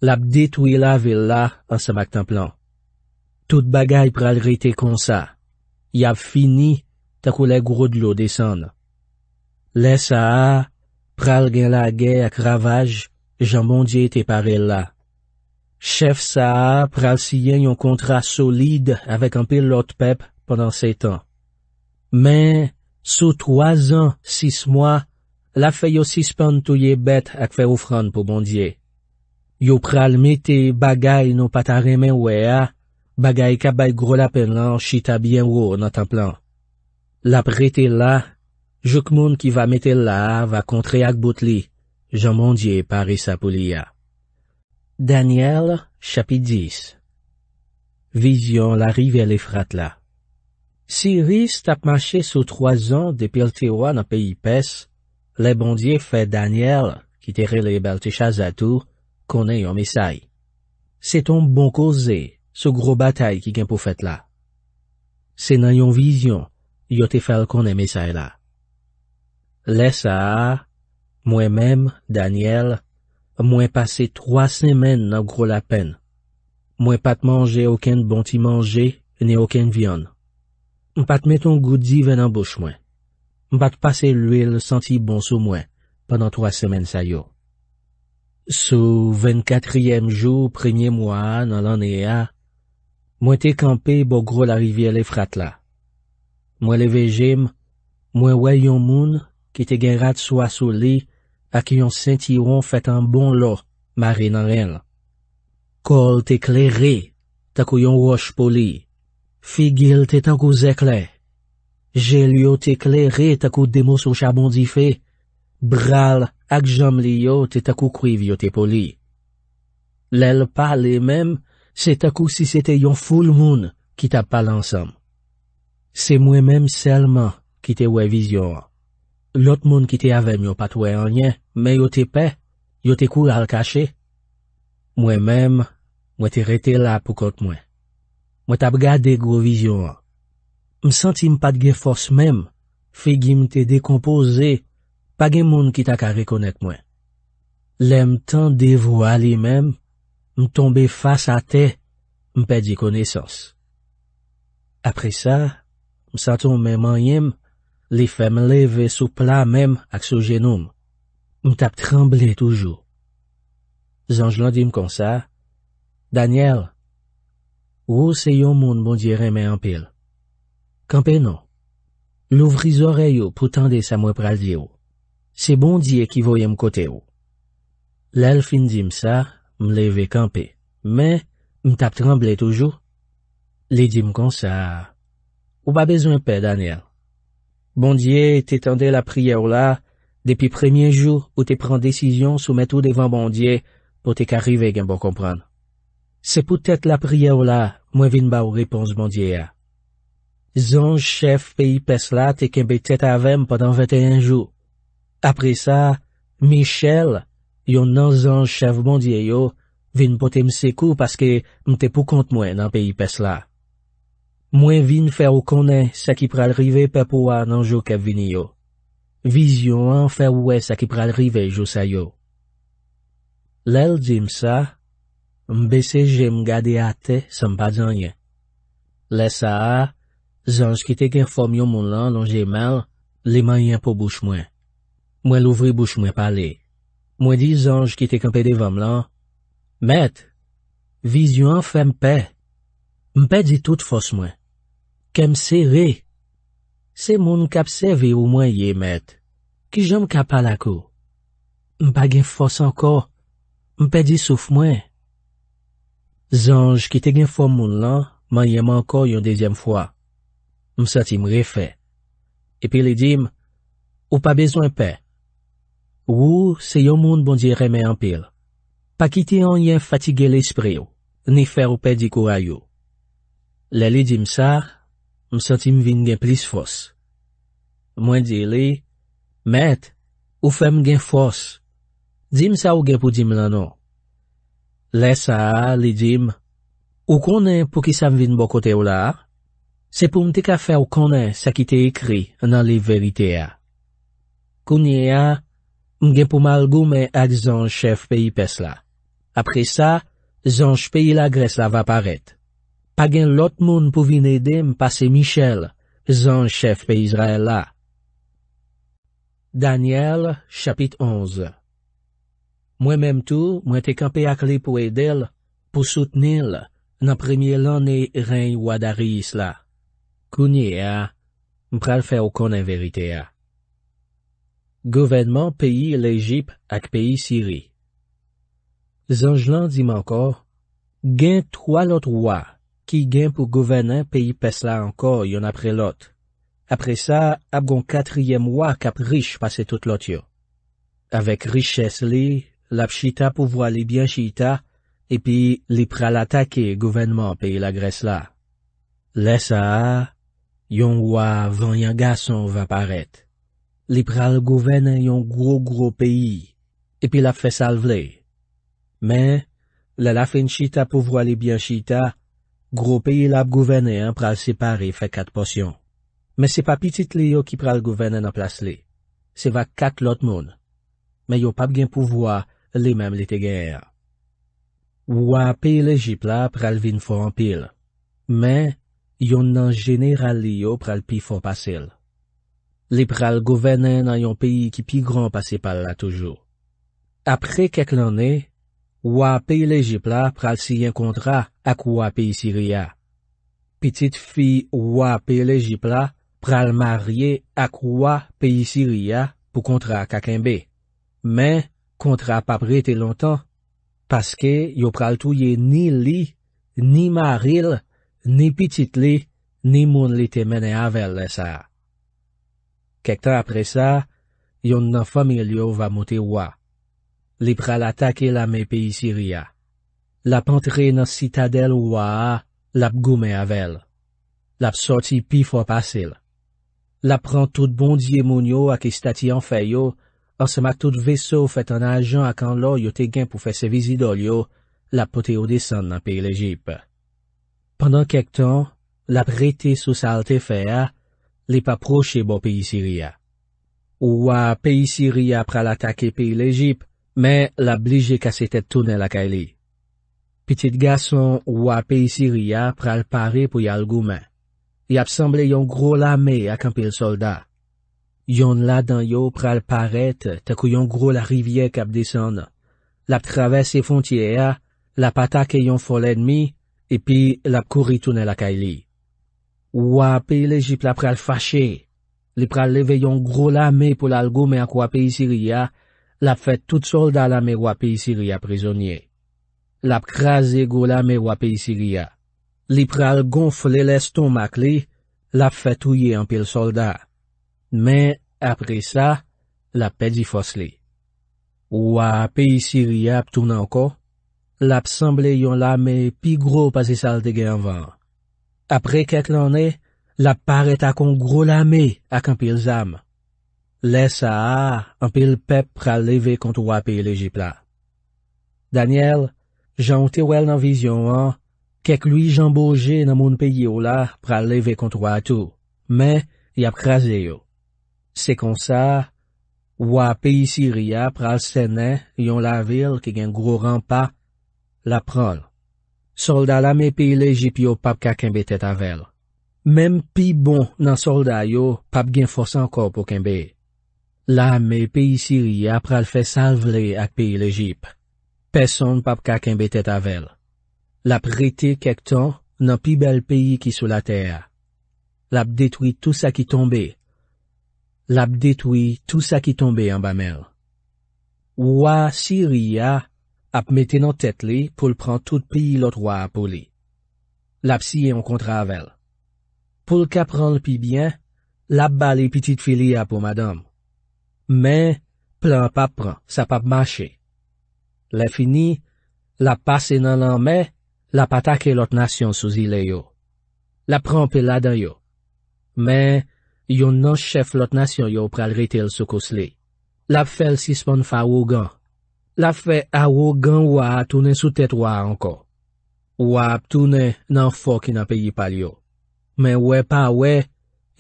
lap detouye la vela an sa mak tan plan. Tout bagay pral rete kon sa, yap fini, ta kou le grod lo desan. Le sa a, Pral gen la ge ak ravaj, jan bondye te pare la. Chef sa a, pral si yen yon kontra solide avek anpe lot pep pendant se tan. Men, sou 3 an, 6 mwa, la fe yo 6 pan tou ye bet ak fe ou fran pou bondye. Yo pral me te bagay nou pata remen we a, bagay ka bay gro la pen lan chita bien wou nan tan plan. La pre te la, Jouk moun ki va metel la, va kontre ak bout li, jan mondye pari sa pou li ya. Daniel, chapi 10 Vizyon la rive le frat la. Si ris tap mache sou 3 an depil te wan api y pes, le bondye fe Daniel, ki te rele belte chaz atou, konen yon mesay. Se ton bon koze, sou gro batay ki gen pou fet la. Se nan yon vizyon, yo te fel konen mesay la. Lè sa a, mwen menm, Daniel, mwen pase troa semen nan gro la pen. Mwen pat manje oken bonti manje, ne oken vyon. Mwen pat meton goudi ven an bouch mwen. Mwen pat pase l'wil santi bon sou mwen, panan troa semen sa yo. Sou ven katriyem jou premye mwen nan lan e a, mwen te kampe bo gro la rivye le frat la. Mwen leve jem, mwen wey yon moun. ki te gerad swa sou li, ak yon sentiron fet an bon lo, marin an el. Kol te kleri, takou yon wosh poli. Figil te tankou zekle. Jel yo te kleri, takou demos ou chabondife, bral ak jam li yo, te takou kriv yo te poli. Lel pa le mem, se takou si sete yon ful moun, ki ta pal ansam. Se mwen mem selman, ki te wevizyon an. Lot moun ki te avem yo patwe anye, men yo te pe, yo te kou al kache. Mwen menm, mwen te rete la pou kote mwen. Mwen tab gade ego vizyon an. M senti m pat ge fos menm, fe gi m te dekompose, pa gen moun ki ta ka rekonet mwen. Lem tan devou ale menm, m tombe fasa te, m pedi konesans. Apre sa, m senton menman yenm, Li fèm leve soupla mèm ak sou genoum. M tap tremble toujou. Zanj lan dim kon sa. Daniel, ou se yon moun bondye remè anpil? Kampè non. Louvri zoreyo pou tende sa mwen pral di ou. Se bondye ki voye m kote ou. Lelfin dim sa, m leve kampè. Mè, m tap tremble toujou. Li dim kon sa. Ou pa bezon pe, Daniel. Bondye te tende la priye ou bon bon la depi premye jou ou te pren desisyon soumet ou devan bondye pou te karive gen pou kompran. Se pou tete la priye ou la, mwen vin ba ou repons bondye a. Ah. Zanj chef peyi pes la te kempe tete avem padan 21 jou. Apre sa, Michel, yon nan zanj chef bondye yo, vin pote mse kou paske mte pou kont mwen nan peyi pes la. Mwen vin fè ou konen sè ki pral rive pe pou an anjou ke vini yo. Vizyon an fè ou wè sè ki pral rive jou say yo. Lèl di msa, mbe se jem gade ate se mpa dzenye. Lè sa a, zanj ki te gen fòm yo moun lan lan jemal, li mayen pou bouch mwen. Mwen louvri bouch mwen pale. Mwen di zanj ki te kempe de vam lan, Met, vizyon an fè mpe, mpe di tout fòs mwen. Kèm se re. Se moun kap se ve ou mwen ye met. Ki jom kap alakou. Mpa gen fos anko. Mpe di souf mwen. Zanj ki te gen fom moun lan, man yon manko yon dezyem fwa. Msa ti mre fe. E pi li dim, ou pa bezwen pe. Ou se yon moun bon di remen anpil. Pa ki te an yen fatige l'espre ou. Ni fer ou pe di kou ayou. Le li dim sar, m sentim vin gen plis fos. Mwen di li, met, ou fe m gen fos, dim sa ou gen pou dim la nou. Le sa a, li dim, ou konen pou ki sam vin bokote ou la, se pou m te ka fe ou konen sa ki te ekri nan li verite a. Kouni e a, m gen pou mal gome ad zanj chef peyi pes la. Apre sa, zanj peyi la gres la va paret. Pa gen lot moun pouvin edem pa se Michel, zanj chef pe Israel la. Daniel, chapit 11 Mwen menm tou, mwen te kampe ak li pou edel, pou soutenil, nan premye lan e ren wadari isla. Kounye a, mpral fe okon en verite a. Govenman peyi l'Egypt ak peyi Siri Zanj lan di mankor, gen toalot wwa. Ki gen pou gouvenen pe yi pes la anko yon apre lot. Apre sa, ap gon katryem wak ap rich pase tout lot yo. Awek riches li, lap chita pou vwa libyan chita, epi li pral atake gouvenman pe yi la gres la. Le sa, yon wak vanyan gason vwa paret. Li pral gouvenen yon gro-gro peyi, epi lap fe sal vle. Men, lalafen chita pou vwa libyan chita, Gro peye la ap gouvene an pral separe fe kat potyon. Men se pa pitit li yo ki pral gouvene nan plas li. Se va kat lot moun. Men yo pap gen pouvoa li mem li te gare. Wap peye le jip la pral vin fwa an pil. Men, yon nan jenera li yo pral pi fwa pasil. Li pral gouvene nan yon peye ki pi gran pase pal la toujou. Apre kek lan e, Wapil ejipla pral siyen kontra ak wapil siriya. Pitit fi wapil ejipla pral marye ak wapil siriya pou kontra kakenbe. Men, kontra pa prite lontan, paske yo pral touye ni li, ni maril, ni pitit li, ni moun li te mene avel le sa. Kekta apre sa, yon nan familyo va mouti wap. li pral atake la me peyi Siria. Lap antre nan sitadel ou waha, lap gome avel. Lap soti pi fwa pasil. Lap pran tout bondye moun yo akistati an feyo, ansan mak tout veso fet an ajan ak an lo yo te gen pou fese vizidol yo, lap pote yo desen nan peyi lejip. Pendan kek ton, lap rete sou salte feya, li paproche bo peyi Siria. Ou waha peyi Siria pral atake peyi lejip, Men, la bli je kase tet tounen lakay li. Petit gason wap e Siria pral pare pou yal goumen. Y ap semble yon gro la me ak anpil solda. Yon la dan yo pral paret te kou yon gro la rivye kap desan. Lap traves se fontye a, lap atake yon folen mi, epi lap kouri tounen lakay li. Wap e le jip la pral fache. Li pral leve yon gro la me pou lal goumen ak wap e Siria, l ap fet tout soldat l ame w api siri ap rezonye. L ap kraze gwo l ame w api siri ap. Li pral gonfle l eston mak li, l ap fet ouye anpil soldat. Men, apre sa, l ap pedi fos li. W api siri ap tou nan ko, l ap semble yon l ame pi gro pasi salde gen van. Apre ket l ane, l ap pare takon gro l ame ak anpil zam. Lè sa a, anpèl pep pral leve kontwa pèl Ejipla. Daniel, jan ou te wel nan vizyon an, kek luy jan boje nan moun pèy yo la pral leve kontwa atou, men, yap krasè yo. Se kon sa, wap pèy Siria pral sènen yon la vil ki gen gro rampa, la pral. Solda la mè pèl Ejipl yo pap kak kèmbe tèt avèl. Mèm pi bon nan solda yo, pap gen fòs anko pou kèmbe. La me peyi siri ap pral fe sal vle ak peyi lejip. Peson pap kaken betet avel. Lap rete kek ton nan pi bel peyi ki sou la ter. Lap detwi tout sa ki tombe. Lap detwi tout sa ki tombe an ba mel. Wwa siri a ap meten an tet li pou l pran tout peyi lot wap pou li. Lap si en kontra avel. Poul kap pran l pi byen, lap ba le pitit fili ap ou madam. Men, plan pap pran, sa pap mache. La fini, la pase nan lan men, la patake lot nasyon sou zile yo. La pran pe ladan yo. Men, yon nan chef lot nasyon yo pral rete el sou kous li. La fel sispon fa wogan. La fel a wogan wap toune sou tet wak anko. Wap toune nan fok in apeyi pal yo. Men we pa we,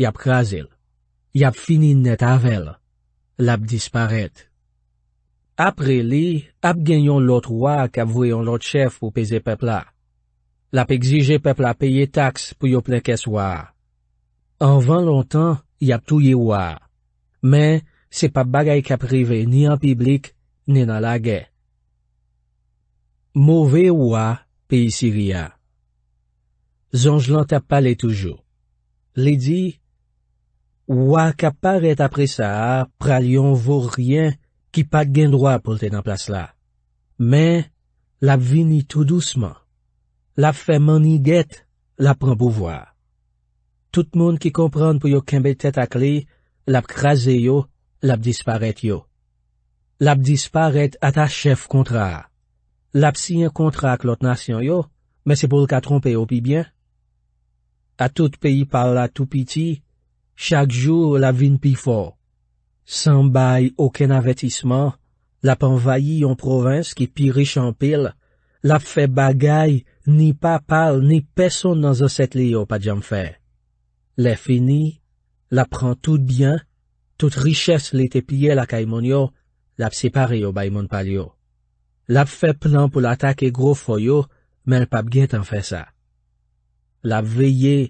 yap krasil. Yap fini net avel. Lap disparete. Apre li, ap genyon lot wak ap vweyon lot chef pou peze pepla. Lap egzije pepla peye taks pou yo pleke swa. Anvan lontan, yap touye wak. Men, se pa bagay kaprive ni an piblik, ni nan lage. Mouve wak, peye siria. Zonj lant ap pale toujou. Li di, ap genyon lak. Ou ak ap paret apre sa, pral yon vò riyen ki pat gen drwa pou lte nan plas la. Men, lap vini tout douceman. Lap fe mani get, lap pran pou vwa. Tout moun ki kompran pou yo kembe tet ak li, lap kraze yo, lap disparet yo. Lap disparet ata chef kontra. Lap si yon kontra ak lot nasyon yo, men se pou lka trompe yo pi bien. A tout peyi pala tout piti. chak jou la vin pi fo. San bay oken avetisman, lap anvayi yon provins ki pi rich anpil, lap fe bagay, ni pa pal, ni peson nan zoset li yo pa jom fe. Lè fini, lap pran tout bien, tout riches lè te plie la kaymon yo, lap separe yo baymon pal yo. Lap fe plan pou l'atak e gro fo yo, men pap gen tan fe sa. Lap veye,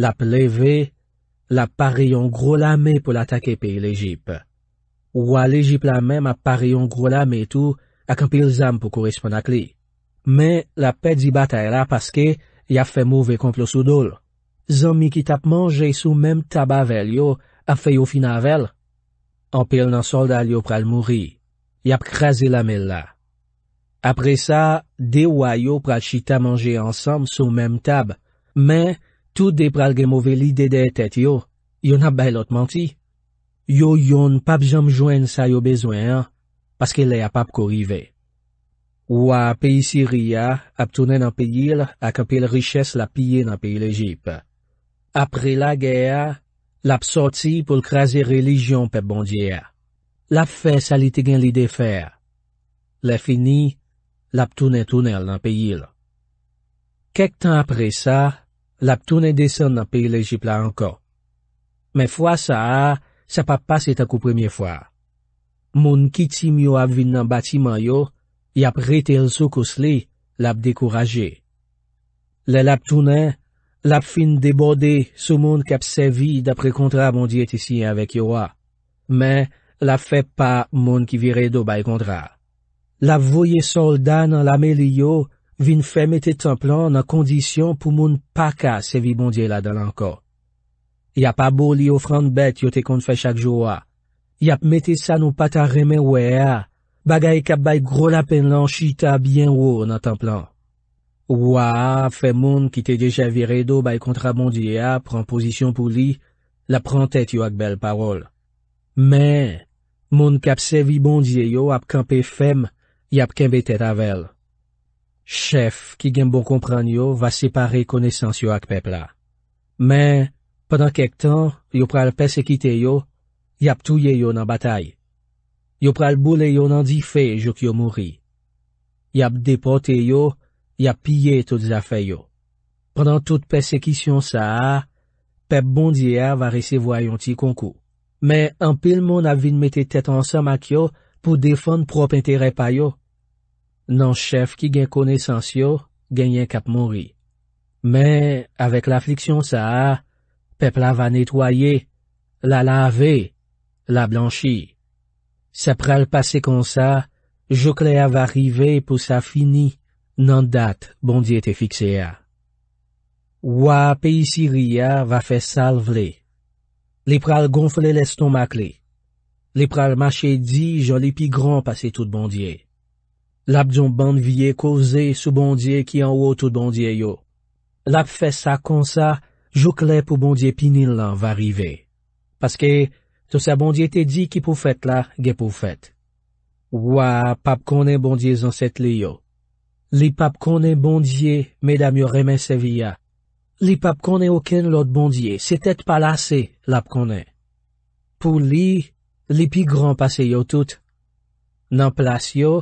lap leve, la pari yon gro la me pou l'atake pe l'Ejip. Ouwa l'Ejip la mem ap pari yon gro la me tou ak anpil zan pou korespon ak li. Men, la pe di batay la paske, yap fe mouve konp lo sudol. Zan mi ki tap manje sou mem taba vel yo, ap fe yo fina vel. Anpil nan solda yo pral mouri. Yap kreze la me la. Apre sa, dewa yo pral chita manje ansam sou mem tab, men, Tout depral genmove li dede tet yo, yon ap bay lot manti. Yo yon pap jom jwen sa yo bezwen an, paske le ap ap korive. Ou ap peyi Syria, ap tounen an peyi l ak apel riches la piye nan peyi l Ejip. Apre la geya, lap sorti pou l krasi relijyon pep bondyeya. Lap fes alite gen li defer. Le fini, lap tounen tounel nan peyi l. Kek tan apre sa, lap tounen desen nan peye lejipla anko. Men fwa sa a, sa pa pase takou premye fwa. Moun ki tim yo av vin nan bati man yo, yap rete l soukous li, lap dekoraje. Le lap tounen, lap fin debode sou moun kap sevi dapre kontra moun di etisi avèk yo a. Men, lap fe pa moun ki vire do bay kontra. Lap voye soldan an la me li yo, Vin fèm ete templan nan kondisyon pou moun paka sevi bondye la dan lankan. Yap abou li yo fran bet yo te kont fè chak jo a. Yap metè sa nou pata remen we ah. a, bagay kap bay gro la pen lan chita byen ou nan templan. Ouwa, fè moun ki te deje vire do bay kontra bondye a, pran pozisyon pou li, la pran tèt yo ak bel parol. Men, moun kap sevi bondye yo ap kampe fèm, yap kembe tèt avèl. Chef ki gen bon kompran yo va separe konesans yo ak pep la. Men, padan kek tan, yo pral pesekite yo, yap touye yo nan batay. Yo pral boule yo nan di fe jok yo mouri. Yap depote yo, yap pye tout zafay yo. Padan tout pesekisyon sa, pep bondyer va resevoy yon ti konkou. Men, an pil mon avin mette tet ansam ak yo pou defon prop interay pa yo. nan chef ki gen kone san syo, gen yen kap mori. Men, avek la fliksyon sa, pepla va netwaye, la lave, la blanchi. Sa pral pase kon sa, jokle a va rive pou sa fini, nan dat bondye te fikse a. Wap e isiri a va fe sal vle. Li pral gonfle leston makle. Li pral mache di joli pi gran pase tout bondye. Lap don bandvye koze sou bondye ki an wot ou bondye yo. Lap fe sa kon sa, jok le pou bondye pinil lan va rive. Paske, to sa bondye te di ki pou fet la, ge pou fet. Wwa, pap konen bondye zan set li yo. Li pap konen bondye, medam yo reme se vi ya. Li pap konen oken lot bondye, se tet pa lase, lap konen. Po li, li pi gran pase yo tout. Nan plas yo,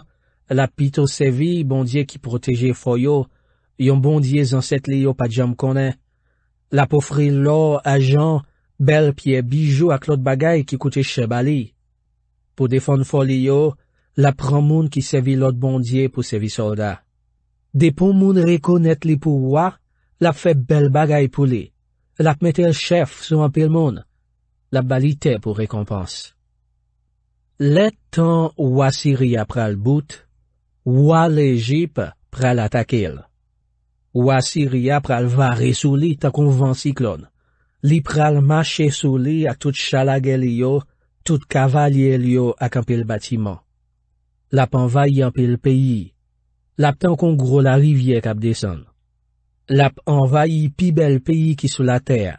L ap pito sevi bondye ki proteje fo yo, yon bondye zanset li yo pa djam konen. L ap ofri lo, ajan, bel piye bijou ak lot bagay ki koute chebali. Po defon fo li yo, l ap pran moun ki sevi lot bondye pou sevi solda. De pou moun rekonet li pou wak, l ap fe bel bagay pou li. L ap metel chef sou an pil moun. L ap balite pou rekompans. Le tan wak siri ap pral bout, Wa l'Egypt pral atakel. Wa Syria pral vare souli tan konvan si klon. Li pral mache souli ak tout chalage li yo, tout kavalye li yo ak anpil batiman. Lap anvay anpil peyi. Lap tan kon gro la rivye kap desen. Lap anvay pi bel peyi ki sou la ter.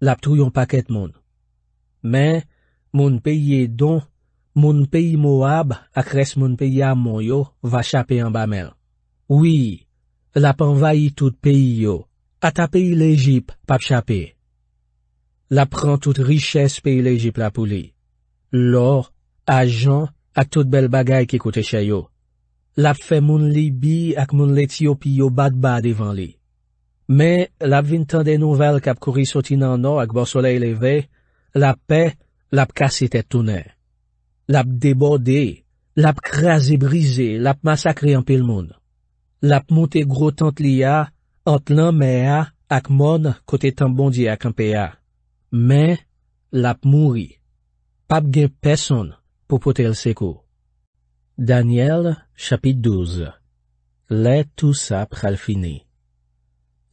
Lap tou yon paket moun. Men, moun peyi don, Moun peyi mou ab ak res moun peyi a moun yo va chapi an ba men. Oui, lap anvayi tout peyi yo, ata peyi l'Ejip pap chapi. Lap pran tout riches peyi l'Ejip la pou li. Lor, ajan, ak tout bel bagay ki koute chay yo. Lap fe moun li bi ak moun leti yo pi yo bat ba devan li. Men, lap vin tan de nouvel kap kouri soti nan an ak bo solei leve, lap pe, lap kasi tet tounen. Lap debode, lap kraze brize, lap masakre anpe l moun. Lap monte grotant liya, ant lan mea ak moun kote tan bondi ak anpe ya. Men, lap mouri. Pap gen peson pou pote el seko. Daniel, chapit 12 Le tout sa pral fini.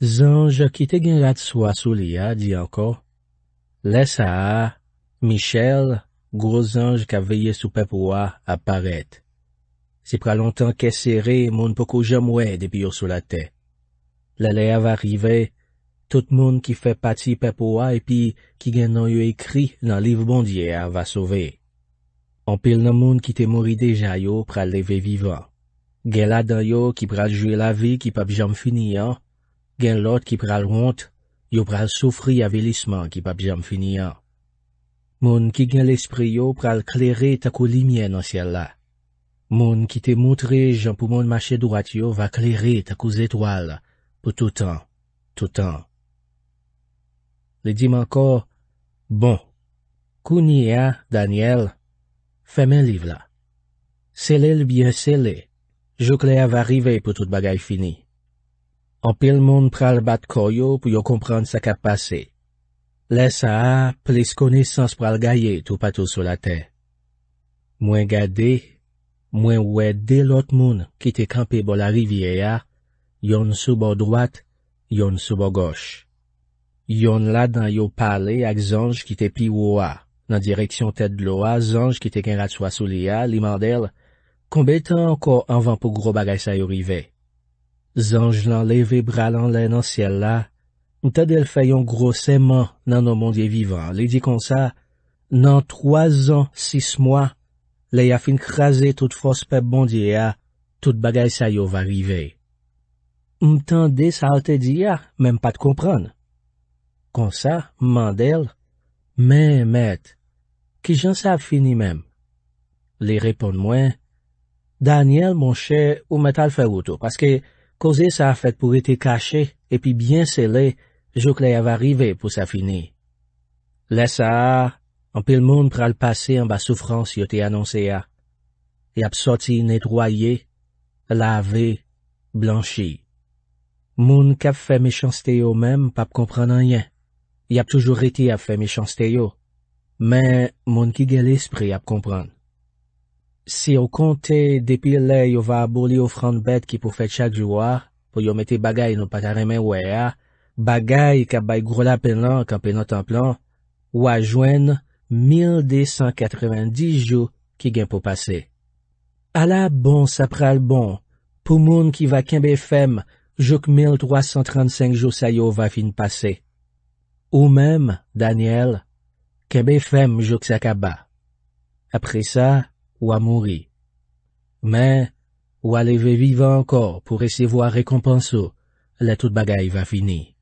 Zanj ki te gen rat swa sou liya, di anko. Le sa a, Michel... groz anj ka veye sou pepwa ap paret. Si pra lontan kesere, moun poko jamwe depi yo sou la te. Lele ava rive, tout moun ki fe pati pepwa epi ki gen nan yo ekri nan liv bondye ava sove. Anpil nan moun ki te mori deja yo pra leve vivan. Gen ladan yo ki pral jwe la vi ki pap jam finiyan, gen lot ki pral wont yo pral soufri avilisman ki pap jam finiyan. Moun ki gen l'esprit yo pral kleri ta kou limye nan siel la. Moun ki te moutre jan pou moun mache dourat yo va kleri ta kou zetwal pou toutan, toutan. Le dim anko, bon, kou ni ya, e Daniel, fe men liv la. Sele l'byen sele, jou kler va rive pou tout bagay fini. Anpil moun pral bat koyo pou yo kompran sa kapasey. Lè sa a, plis koni sans pral gaye tou patou sou la te. Mwen gade, mwen wè de lot moun ki te kampe bo la rivye a, yon sou bo dwat, yon sou bo goch. Yon la dan yo pale ak zanj ki te pi ou a. Nan direksyon tet lo a, zanj ki te gen ratso a sou li a, li mandel, konbetan anko anvan pou gro bagay sa yo rive. Zanj lan leve bralan len an siel la, mtèdèl fèyon grosèman nan nou mondye vivan. Li di kon sa, nan 3 an, 6 mwa, li a fin krasè tout fòs pe bondye a, tout bagay sa yo va vive. Mtèdè sa a te di a, mèm pat kompran. Kon sa, mandèl, mè mèt, ki jan sa finimèm. Li repon mwen, Daniel, monshe, ou mètal fè woto, paske koze sa a fèt pou ete kache, epi byen sèle, Jouk lè y ava rive pou sa fini. Lè sa, anpil moun pral pase an ba soufrans yo te anonsè a. Y ap soti netroyè, lave, blanshi. Moun kap fè mechans tè yo mèm pa p'kompren anyen. Y ap toujou riti ap fè mechans tè yo. Mè, moun ki gè l'esprè ap kompren. Si yo kontè depil lè yo va abou li yo fran bet ki pou fè chak jwa, pou yo mette bagay nou pataremen wè a, Bagay kap bay grou la pen lan, kan pen nan tan plan, wajwen 1290 jou ki gen pou pase. Ala bon sapral bon, pou moun ki va kembe fem jouk 1335 jou sa yo wafin pase. Ou menm, Daniel, kembe fem jouk sa kaba. Apre sa, wamouri. Men, wale ve vivan ankor pou resevo a rekompanso la tout bagay wafini.